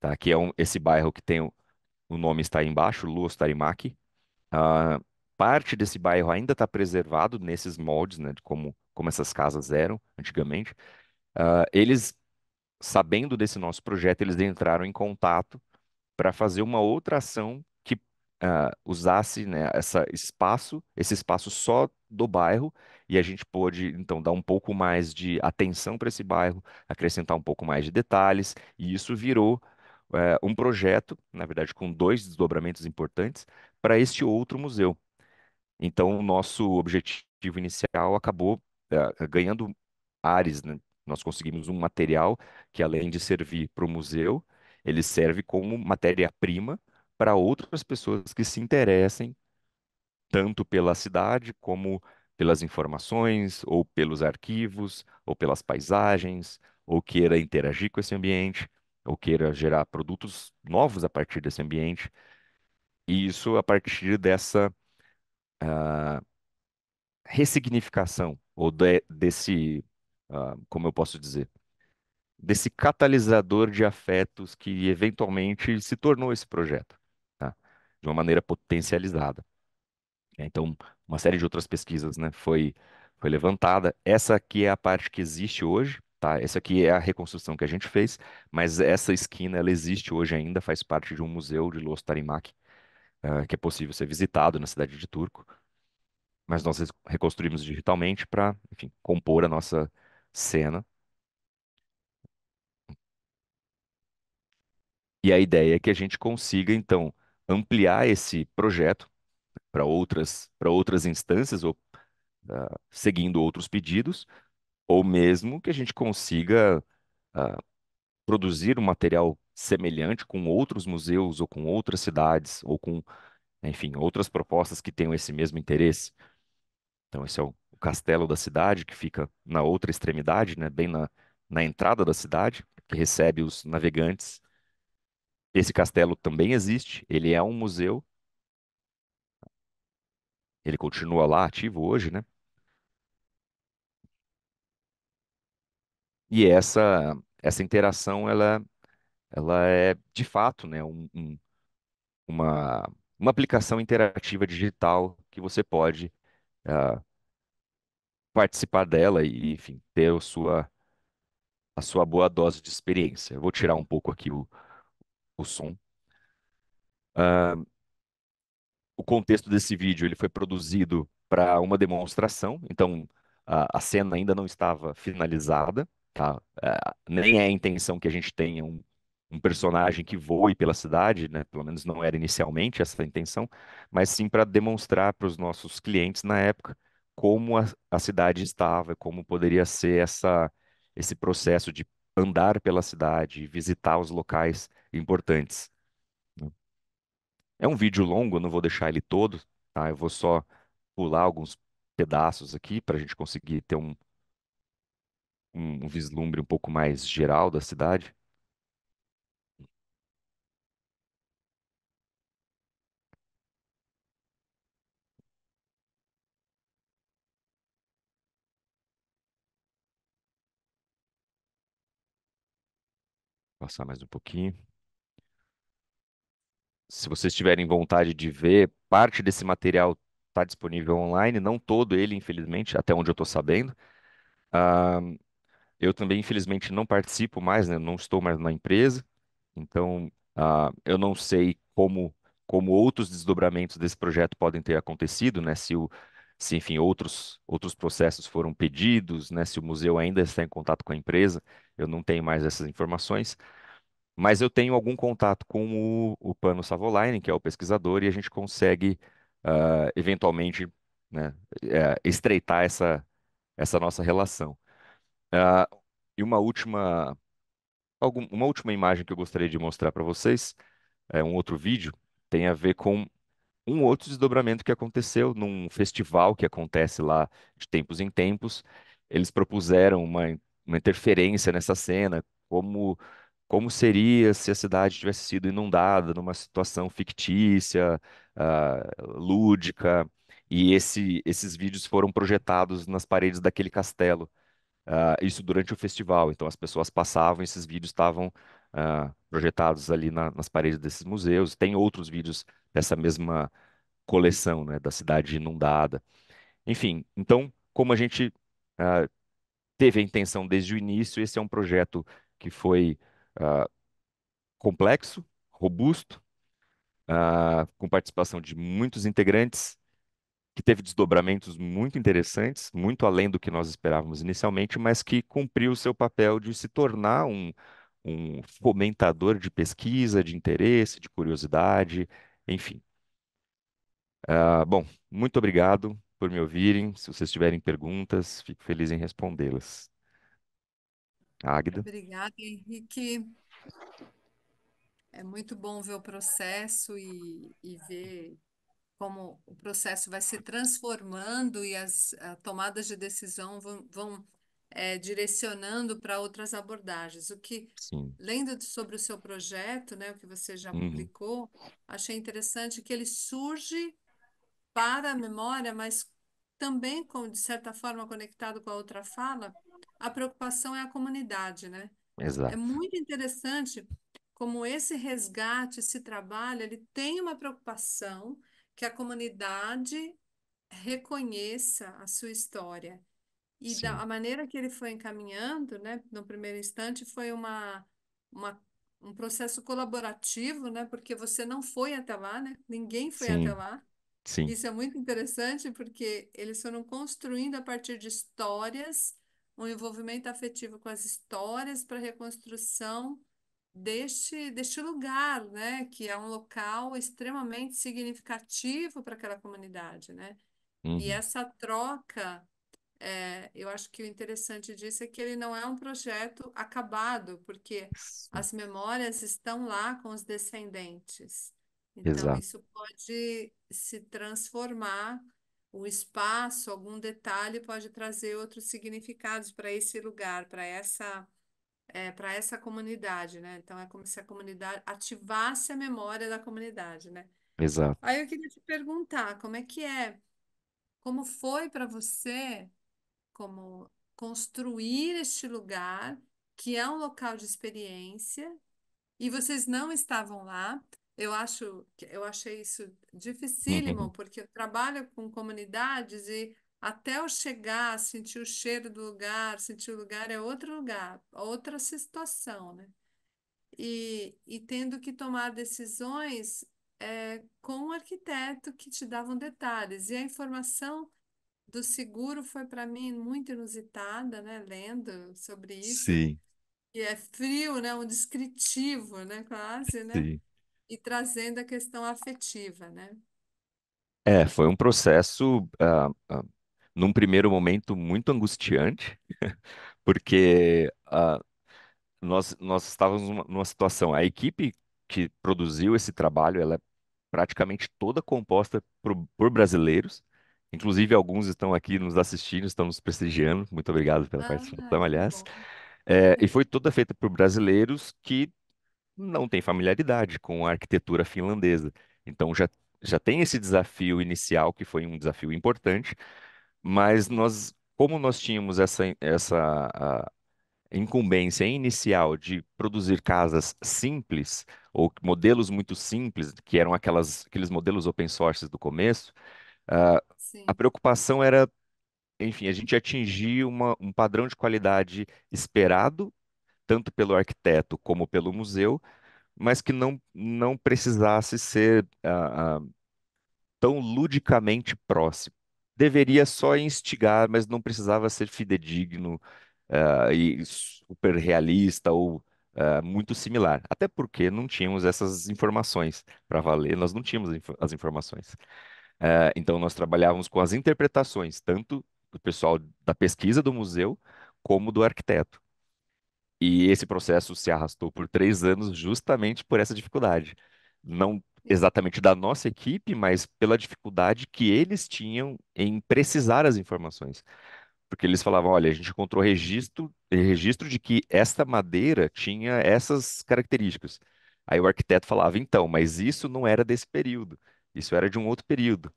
S5: tá? que é um, esse bairro que tem o, o nome está aí embaixo, Luas Tarimaki. Uh, ah, parte desse bairro ainda está preservado nesses moldes, né, de como, como essas casas eram antigamente. Uh, eles, sabendo desse nosso projeto, eles entraram em contato para fazer uma outra ação que uh, usasse né, essa espaço, esse espaço só do bairro, e a gente pôde, então, dar um pouco mais de atenção para esse bairro, acrescentar um pouco mais de detalhes, e isso virou é, um projeto, na verdade, com dois desdobramentos importantes para este outro museu. Então, o nosso objetivo inicial acabou é, ganhando ares. Né? Nós conseguimos um material que, além de servir para o museu, ele serve como matéria-prima para outras pessoas que se interessem tanto pela cidade como pelas informações, ou pelos arquivos, ou pelas paisagens, ou queira interagir com esse ambiente ou queira gerar produtos novos a partir desse ambiente, e isso a partir dessa uh, ressignificação, ou de, desse, uh, como eu posso dizer, desse catalisador de afetos que eventualmente se tornou esse projeto, tá? de uma maneira potencializada. Então, uma série de outras pesquisas né, foi, foi levantada. Essa aqui é a parte que existe hoje, Tá? Essa aqui é a reconstrução que a gente fez, mas essa esquina ela existe hoje ainda, faz parte de um museu de Los Tarimac, uh, ah, que é possível ser visitado na cidade de Turco. Mas nós reconstruímos digitalmente para, enfim, compor a nossa cena. E a ideia é que a gente consiga, então, ampliar esse projeto para outras, para outras instâncias ou uh, seguindo outros pedidos, ou mesmo que a gente consiga uh, produzir um material semelhante com outros museus ou com outras cidades ou com, enfim, outras propostas que tenham esse mesmo interesse. Então, esse é o, o castelo da cidade que fica na outra extremidade, né, bem na, na entrada da cidade, que recebe os navegantes. Esse castelo também existe, ele é um museu. Ele continua lá ativo hoje, né? E essa essa interação ela ela é de fato, né, um, um, uma uma aplicação interativa digital que você pode uh, participar dela e, enfim, ter a sua a sua boa dose de experiência. Eu vou tirar um pouco aqui o, o som. Uh, o contexto desse vídeo ele foi produzido para uma demonstração, então a, a cena ainda não estava finalizada tá? É, nem é a intenção que a gente tenha um, um personagem que voe pela cidade, né? Pelo menos não era inicialmente essa a intenção, mas sim para demonstrar para os nossos clientes na época como a, a, cidade estava, como poderia ser essa esse processo de andar pela cidade, visitar os locais importantes. Né? É um vídeo longo, eu não vou deixar ele todo, tá? Eu vou só pular alguns pedaços aqui para a gente conseguir ter um, um, vislumbre um pouco mais geral da cidade? Passar mais um pouquinho. Se vocês tiverem vontade de ver, parte desse material está disponível online, não todo ele, infelizmente, até onde eu estou sabendo. Uh, eu também, infelizmente, não participo mais, né? Não estou mais na empresa, então ah, eu não sei como, como outros desdobramentos desse projeto podem ter acontecido, né? Se o, se enfim outros outros processos foram pedidos, né, se o museu ainda está em contato com a empresa, eu não tenho mais essas informações, mas eu tenho algum contato com o, o Pano Savolainen, que é o pesquisador, e a gente consegue uh, eventualmente né, eh, estreitar essa essa nossa relação. Ah, e uma última, algum, uma última imagem que eu gostaria de mostrar para vocês, é um outro vídeo, tem a ver com um outro desdobramento que aconteceu num festival que acontece lá de tempos em tempos. Eles propuseram uma, uma interferência nessa cena, como como seria se a cidade tivesse sido inundada numa situação fictícia, uh, lúdica, e esse, esses vídeos foram projetados nas paredes daquele castelo uh, isso durante o festival. Então as pessoas passavam, esses vídeos estavam uh, projetados ali na, nas paredes desses museus. Tem outros vídeos dessa mesma coleção, né, da cidade inundada. Enfim, então como a gente uh, teve a intenção desde o início, esse é um projeto que foi complexo, robusto, com participação de muitos integrantes que teve desdobramentos muito interessantes, muito além do que nós esperávamos inicialmente, mas que cumpriu o seu papel de se tornar um, um fomentador de pesquisa, de interesse, de curiosidade, enfim. Uh, bom, muito obrigado por me ouvirem. Se vocês tiverem perguntas, fico feliz em respondê-las. Águida.
S1: Obrigada, Henrique. É muito bom ver o processo e, e ver como o processo vai se transformando e as tomadas de decisão vão, vão é, direcionando para outras abordagens. O que, Sim. lendo sobre o seu projeto, né, o que você já uhum. publicou, achei interessante que ele surge para a memória, mas também, com, de certa forma, conectado com a outra fala, a preocupação é a comunidade, né? É Exato. É muito interessante como esse resgate, esse trabalho, ele tem uma preocupação, que a comunidade reconheça a sua história. E da, a maneira que ele foi encaminhando, né, no primeiro instante, foi uma, uma um processo colaborativo, né, porque você não foi até lá, né, ninguém foi Sim. até lá. Sim. Isso é muito interessante, porque eles foram construindo a partir de histórias, um envolvimento afetivo com as histórias para reconstrução deste, deste lugar, né? Que é um local extremamente significativo para aquela comunidade, né? E uhum. essa troca, é, eu acho que o interessante disso é que ele não é um projeto acabado, porque as memórias estão lá com os descendentes. Então, Exato. isso pode se transformar, o espaço, algum detalhe pode trazer outros significados para esse lugar, para essa é, para essa comunidade, né? Então é como se a comunidade ativasse a memória da comunidade, né? Exato. Aí eu queria te perguntar, como é que é? Como foi para você como construir este lugar, que é um local de experiência, e vocês não estavam lá? Eu acho, eu achei isso uhum. dificílimo, porque eu trabalho com comunidades e até eu chegar, sentir o cheiro do lugar, sentir o lugar é outro lugar, outra situação, né? E, e tendo que tomar decisões é, com o arquiteto que te davam detalhes. E a informação do seguro foi para mim muito inusitada, né? Lendo sobre isso. Sim. E é frio, né? Um descritivo, né? Quase, né? Sim. E trazendo a questão afetiva, né?
S5: É, foi um processo uh, uh, num primeiro momento muito angustiante, (laughs) porque uh, nós, nós estávamos numa, numa situação, a equipe que produziu esse trabalho, ela é praticamente toda composta por, por brasileiros, inclusive alguns estão aqui nos assistindo, estão nos prestigiando, muito obrigado pela ah, participação, aliás. É, e foi toda feita por brasileiros que não têm familiaridade com a arquitetura finlandesa. Então já, já tem esse desafio inicial, que foi um desafio importante, mas nós, como nós tínhamos essa, essa incumbência inicial de produzir casas simples ou modelos muito simples, que eram aquelas, aqueles modelos open source do começo, uh, a preocupação era, enfim, a gente atingir uma, um padrão de qualidade esperado, tanto pelo arquiteto como pelo museu, mas que não, não precisasse ser uh, uh, tão ludicamente próximo deveria só instigar, mas não precisava ser fidedigno uh, e super realista ou uh, muito similar. Até porque não tínhamos essas informações para valer, nós não tínhamos as informações. Uh, então, nós trabalhávamos com as interpretações, tanto do pessoal da pesquisa do museu, como do arquiteto. E esse processo se arrastou por três anos justamente por essa dificuldade. Não exatamente da nossa equipe, mas pela dificuldade que eles tinham em precisar as informações. Porque eles falavam, olha, a gente encontrou registro, registro de que esta madeira tinha essas características. Aí o arquiteto falava, então, mas isso não era desse período, isso era de um outro período.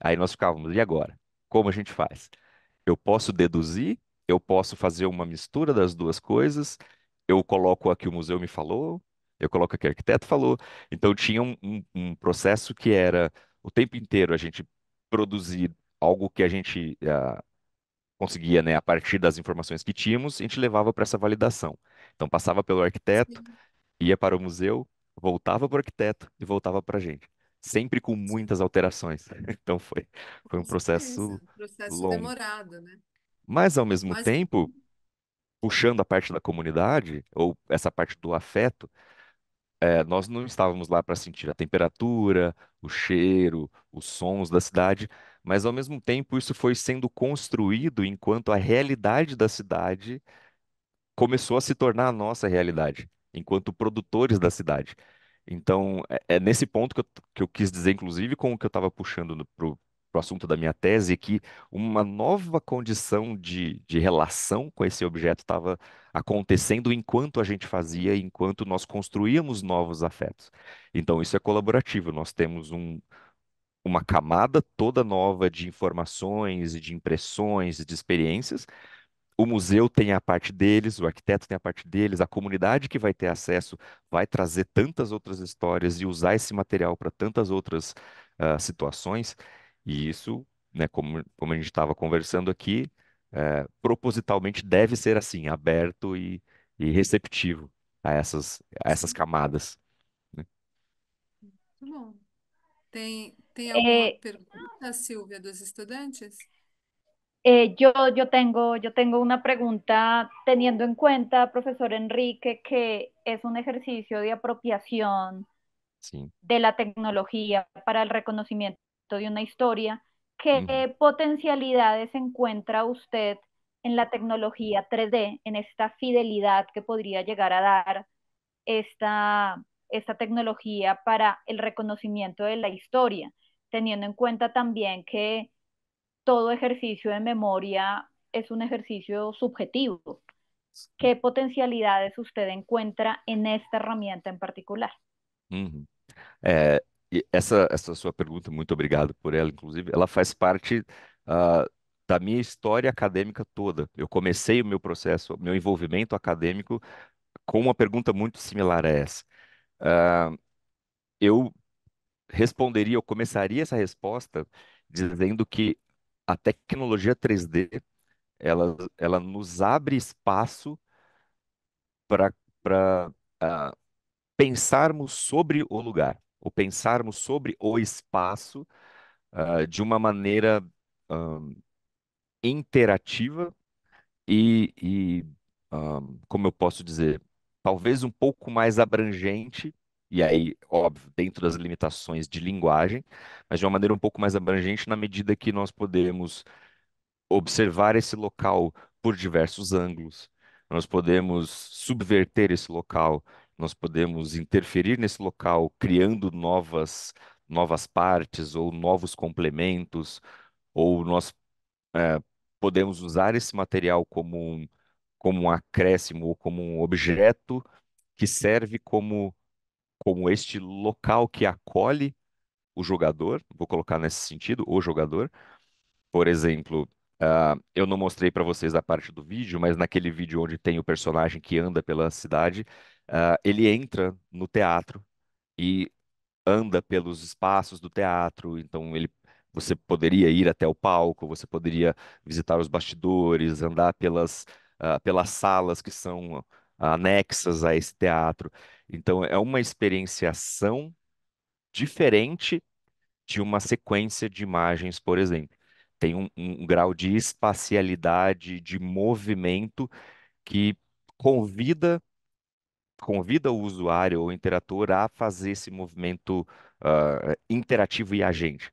S5: Aí nós ficávamos, e agora? Como a gente faz? Eu posso deduzir, eu posso fazer uma mistura das duas coisas, eu coloco que o museu me falou, eu coloco aqui, arquiteto falou. Então tinha um, um, um processo que era o tempo inteiro a gente produzir algo que a gente uh, conseguia, né, a partir das informações que tínhamos, a gente levava para essa validação. Então passava pelo arquiteto, Sim. ia para o museu, voltava para o arquiteto e voltava para a gente sempre com muitas alterações. (laughs) Então foi, foi um processo, um processo longo. demorado, né? Mas ao mesmo Mas... tempo, puxando a parte da comunidade ou essa parte do afeto, é, nós não estávamos lá para sentir a temperatura, o cheiro, os sons da cidade, mas ao mesmo tempo isso foi sendo construído enquanto a realidade da cidade começou a se tornar a nossa realidade, enquanto produtores da cidade. Então, é, é nesse ponto que eu, que eu, quis dizer, inclusive, com o que eu estava puxando para o assunto da minha tese, que uma nova condição de, de relação com esse objeto estava acontecendo enquanto a gente fazia, enquanto nós construíamos novos afetos. Então, isso é colaborativo, nós temos um, uma camada toda nova de informações, de impressões, de experiências. O museu tem a parte deles, o arquiteto tem a parte deles, a comunidade que vai ter acesso vai trazer tantas outras histórias e usar esse material para tantas outras uh, situações. E isso, né, como, como a gente estava conversando aqui, é, propositalmente deve ser assim, aberto e, e receptivo a essas, a essas camadas. Né?
S1: Muito bom.
S2: Tem, tem é, alguma é...
S1: pergunta, Silvia, dos estudantes?
S2: Eh, yo, yo, tengo, yo tengo una pregunta teniendo en cuenta, profesor Enrique, que es un ejercicio de apropiación sí. de la tecnología para el reconocimiento de una historia, ¿qué potencialidades encuentra usted en la tecnología 3D, en esta fidelidad que podría llegar a dar esta, esta tecnología para el reconocimiento de la historia, teniendo en cuenta también que todo ejercicio de memoria es un ejercicio subjetivo. ¿Qué potencialidades usted encuentra en esta herramienta en particular?
S5: E essa, essa sua pergunta, muito obrigado por ela, inclusive, ela faz parte uh, da minha história acadêmica toda. Eu comecei o meu processo, meu envolvimento acadêmico com uma pergunta muito similar a essa. Uh, eu responderia, eu começaria essa resposta dizendo que a tecnologia 3D ela, ela nos abre espaço para uh, ah, pensarmos sobre o lugar o pensarmos sobre o espaço uh, de uma maneira um, interativa e, e um, como eu posso dizer, talvez um pouco mais abrangente, e aí, óbvio, dentro das limitações de linguagem, mas de uma maneira um pouco mais abrangente na medida que nós podemos observar esse local por diversos ângulos, nós podemos subverter esse local nós podemos interferir nesse local, criando novas, novas partes ou novos complementos, ou nós é, podemos usar esse material como um, como um acréscimo ou como um objeto que serve como, como este local que acolhe o jogador, vou colocar nesse sentido, o jogador. Por exemplo, uh, eu não mostrei para vocês a parte do vídeo, mas naquele vídeo onde tem o personagem que anda pela cidade, Uh, ele entra no teatro e anda pelos espaços do teatro, então ele você poderia ir até o palco, você poderia visitar os bastidores, andar pelas, uh, pelas salas que são anexas a esse teatro. Então é uma experienciação diferente de uma sequência de imagens, por exemplo. Tem um, um grau de espacialidade, de movimento que convida convida o usuário ou interator a fazer esse movimento uh, interativo e agente.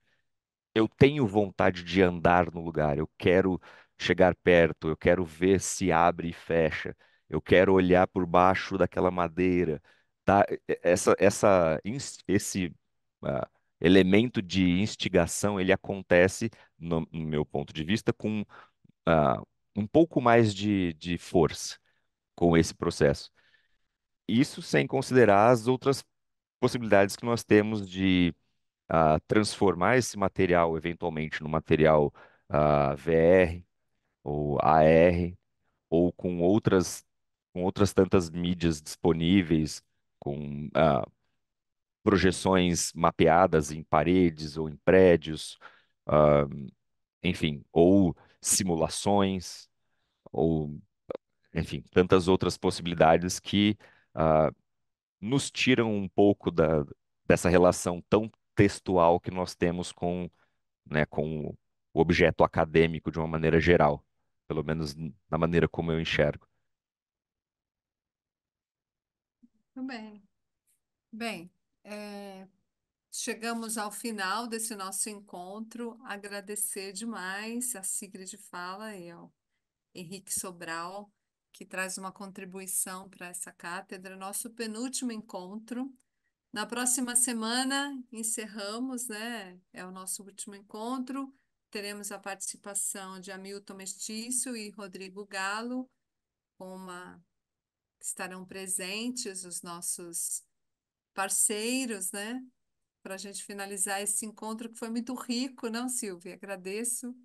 S5: Eu tenho vontade de andar no lugar, eu quero chegar perto, eu quero ver se abre e fecha, eu quero olhar por baixo daquela madeira. Tá? Essa, essa, esse uh, elemento de instigação ele acontece, no, no meu ponto de vista, com uh, um pouco mais de, de força com esse processo. Isso sem considerar as outras possibilidades que nós temos de uh, transformar esse material eventualmente no material uh, ah, VR ou AR ou com outras com outras tantas mídias disponíveis, com uh, projeções mapeadas em paredes ou em prédios, enfim, ou simulações, ou enfim, tantas outras possibilidades que uh, nos tiram um pouco da, dessa relação tão textual que nós temos com, né, com o objeto acadêmico de uma maneira geral, pelo menos na maneira como eu enxergo.
S1: Muito bem. Bem, é, chegamos ao final desse nosso encontro. Agradecer demais a Sigrid Fala e ao Henrique Sobral que traz uma contribuição para essa cátedra, nosso penúltimo encontro. Na próxima semana encerramos, né? É o nosso último encontro. Teremos a participação de Hamilton Mestício e Rodrigo Galo, com uma estarão presentes os nossos parceiros, né? Para a gente finalizar esse encontro que foi muito rico, não, Silvia? Agradeço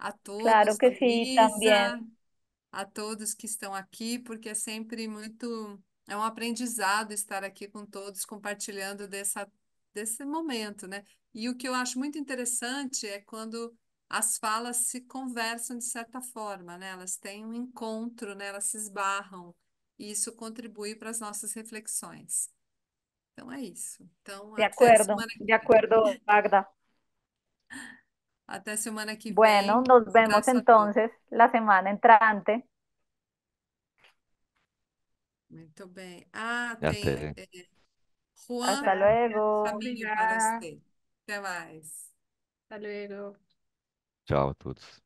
S1: a todos. Claro que sim, também a todos que estão aqui, porque é sempre muito. É um aprendizado estar aqui com todos, compartilhando dessa, desse momento, né? E o que eu acho muito interessante é quando as falas se conversam de certa forma, né? Elas têm um encontro, né? Elas se esbarram. E isso contribui para as nossas reflexões. Então é isso. Então, de acordo, de acordo, Magda.
S2: (laughs) Hasta semana que viene. Bueno, nos vemos entonces la semana entrante.
S1: Muy bien. Ah, te, eh, Hasta luego. Hasta luego.
S5: Chao a todos.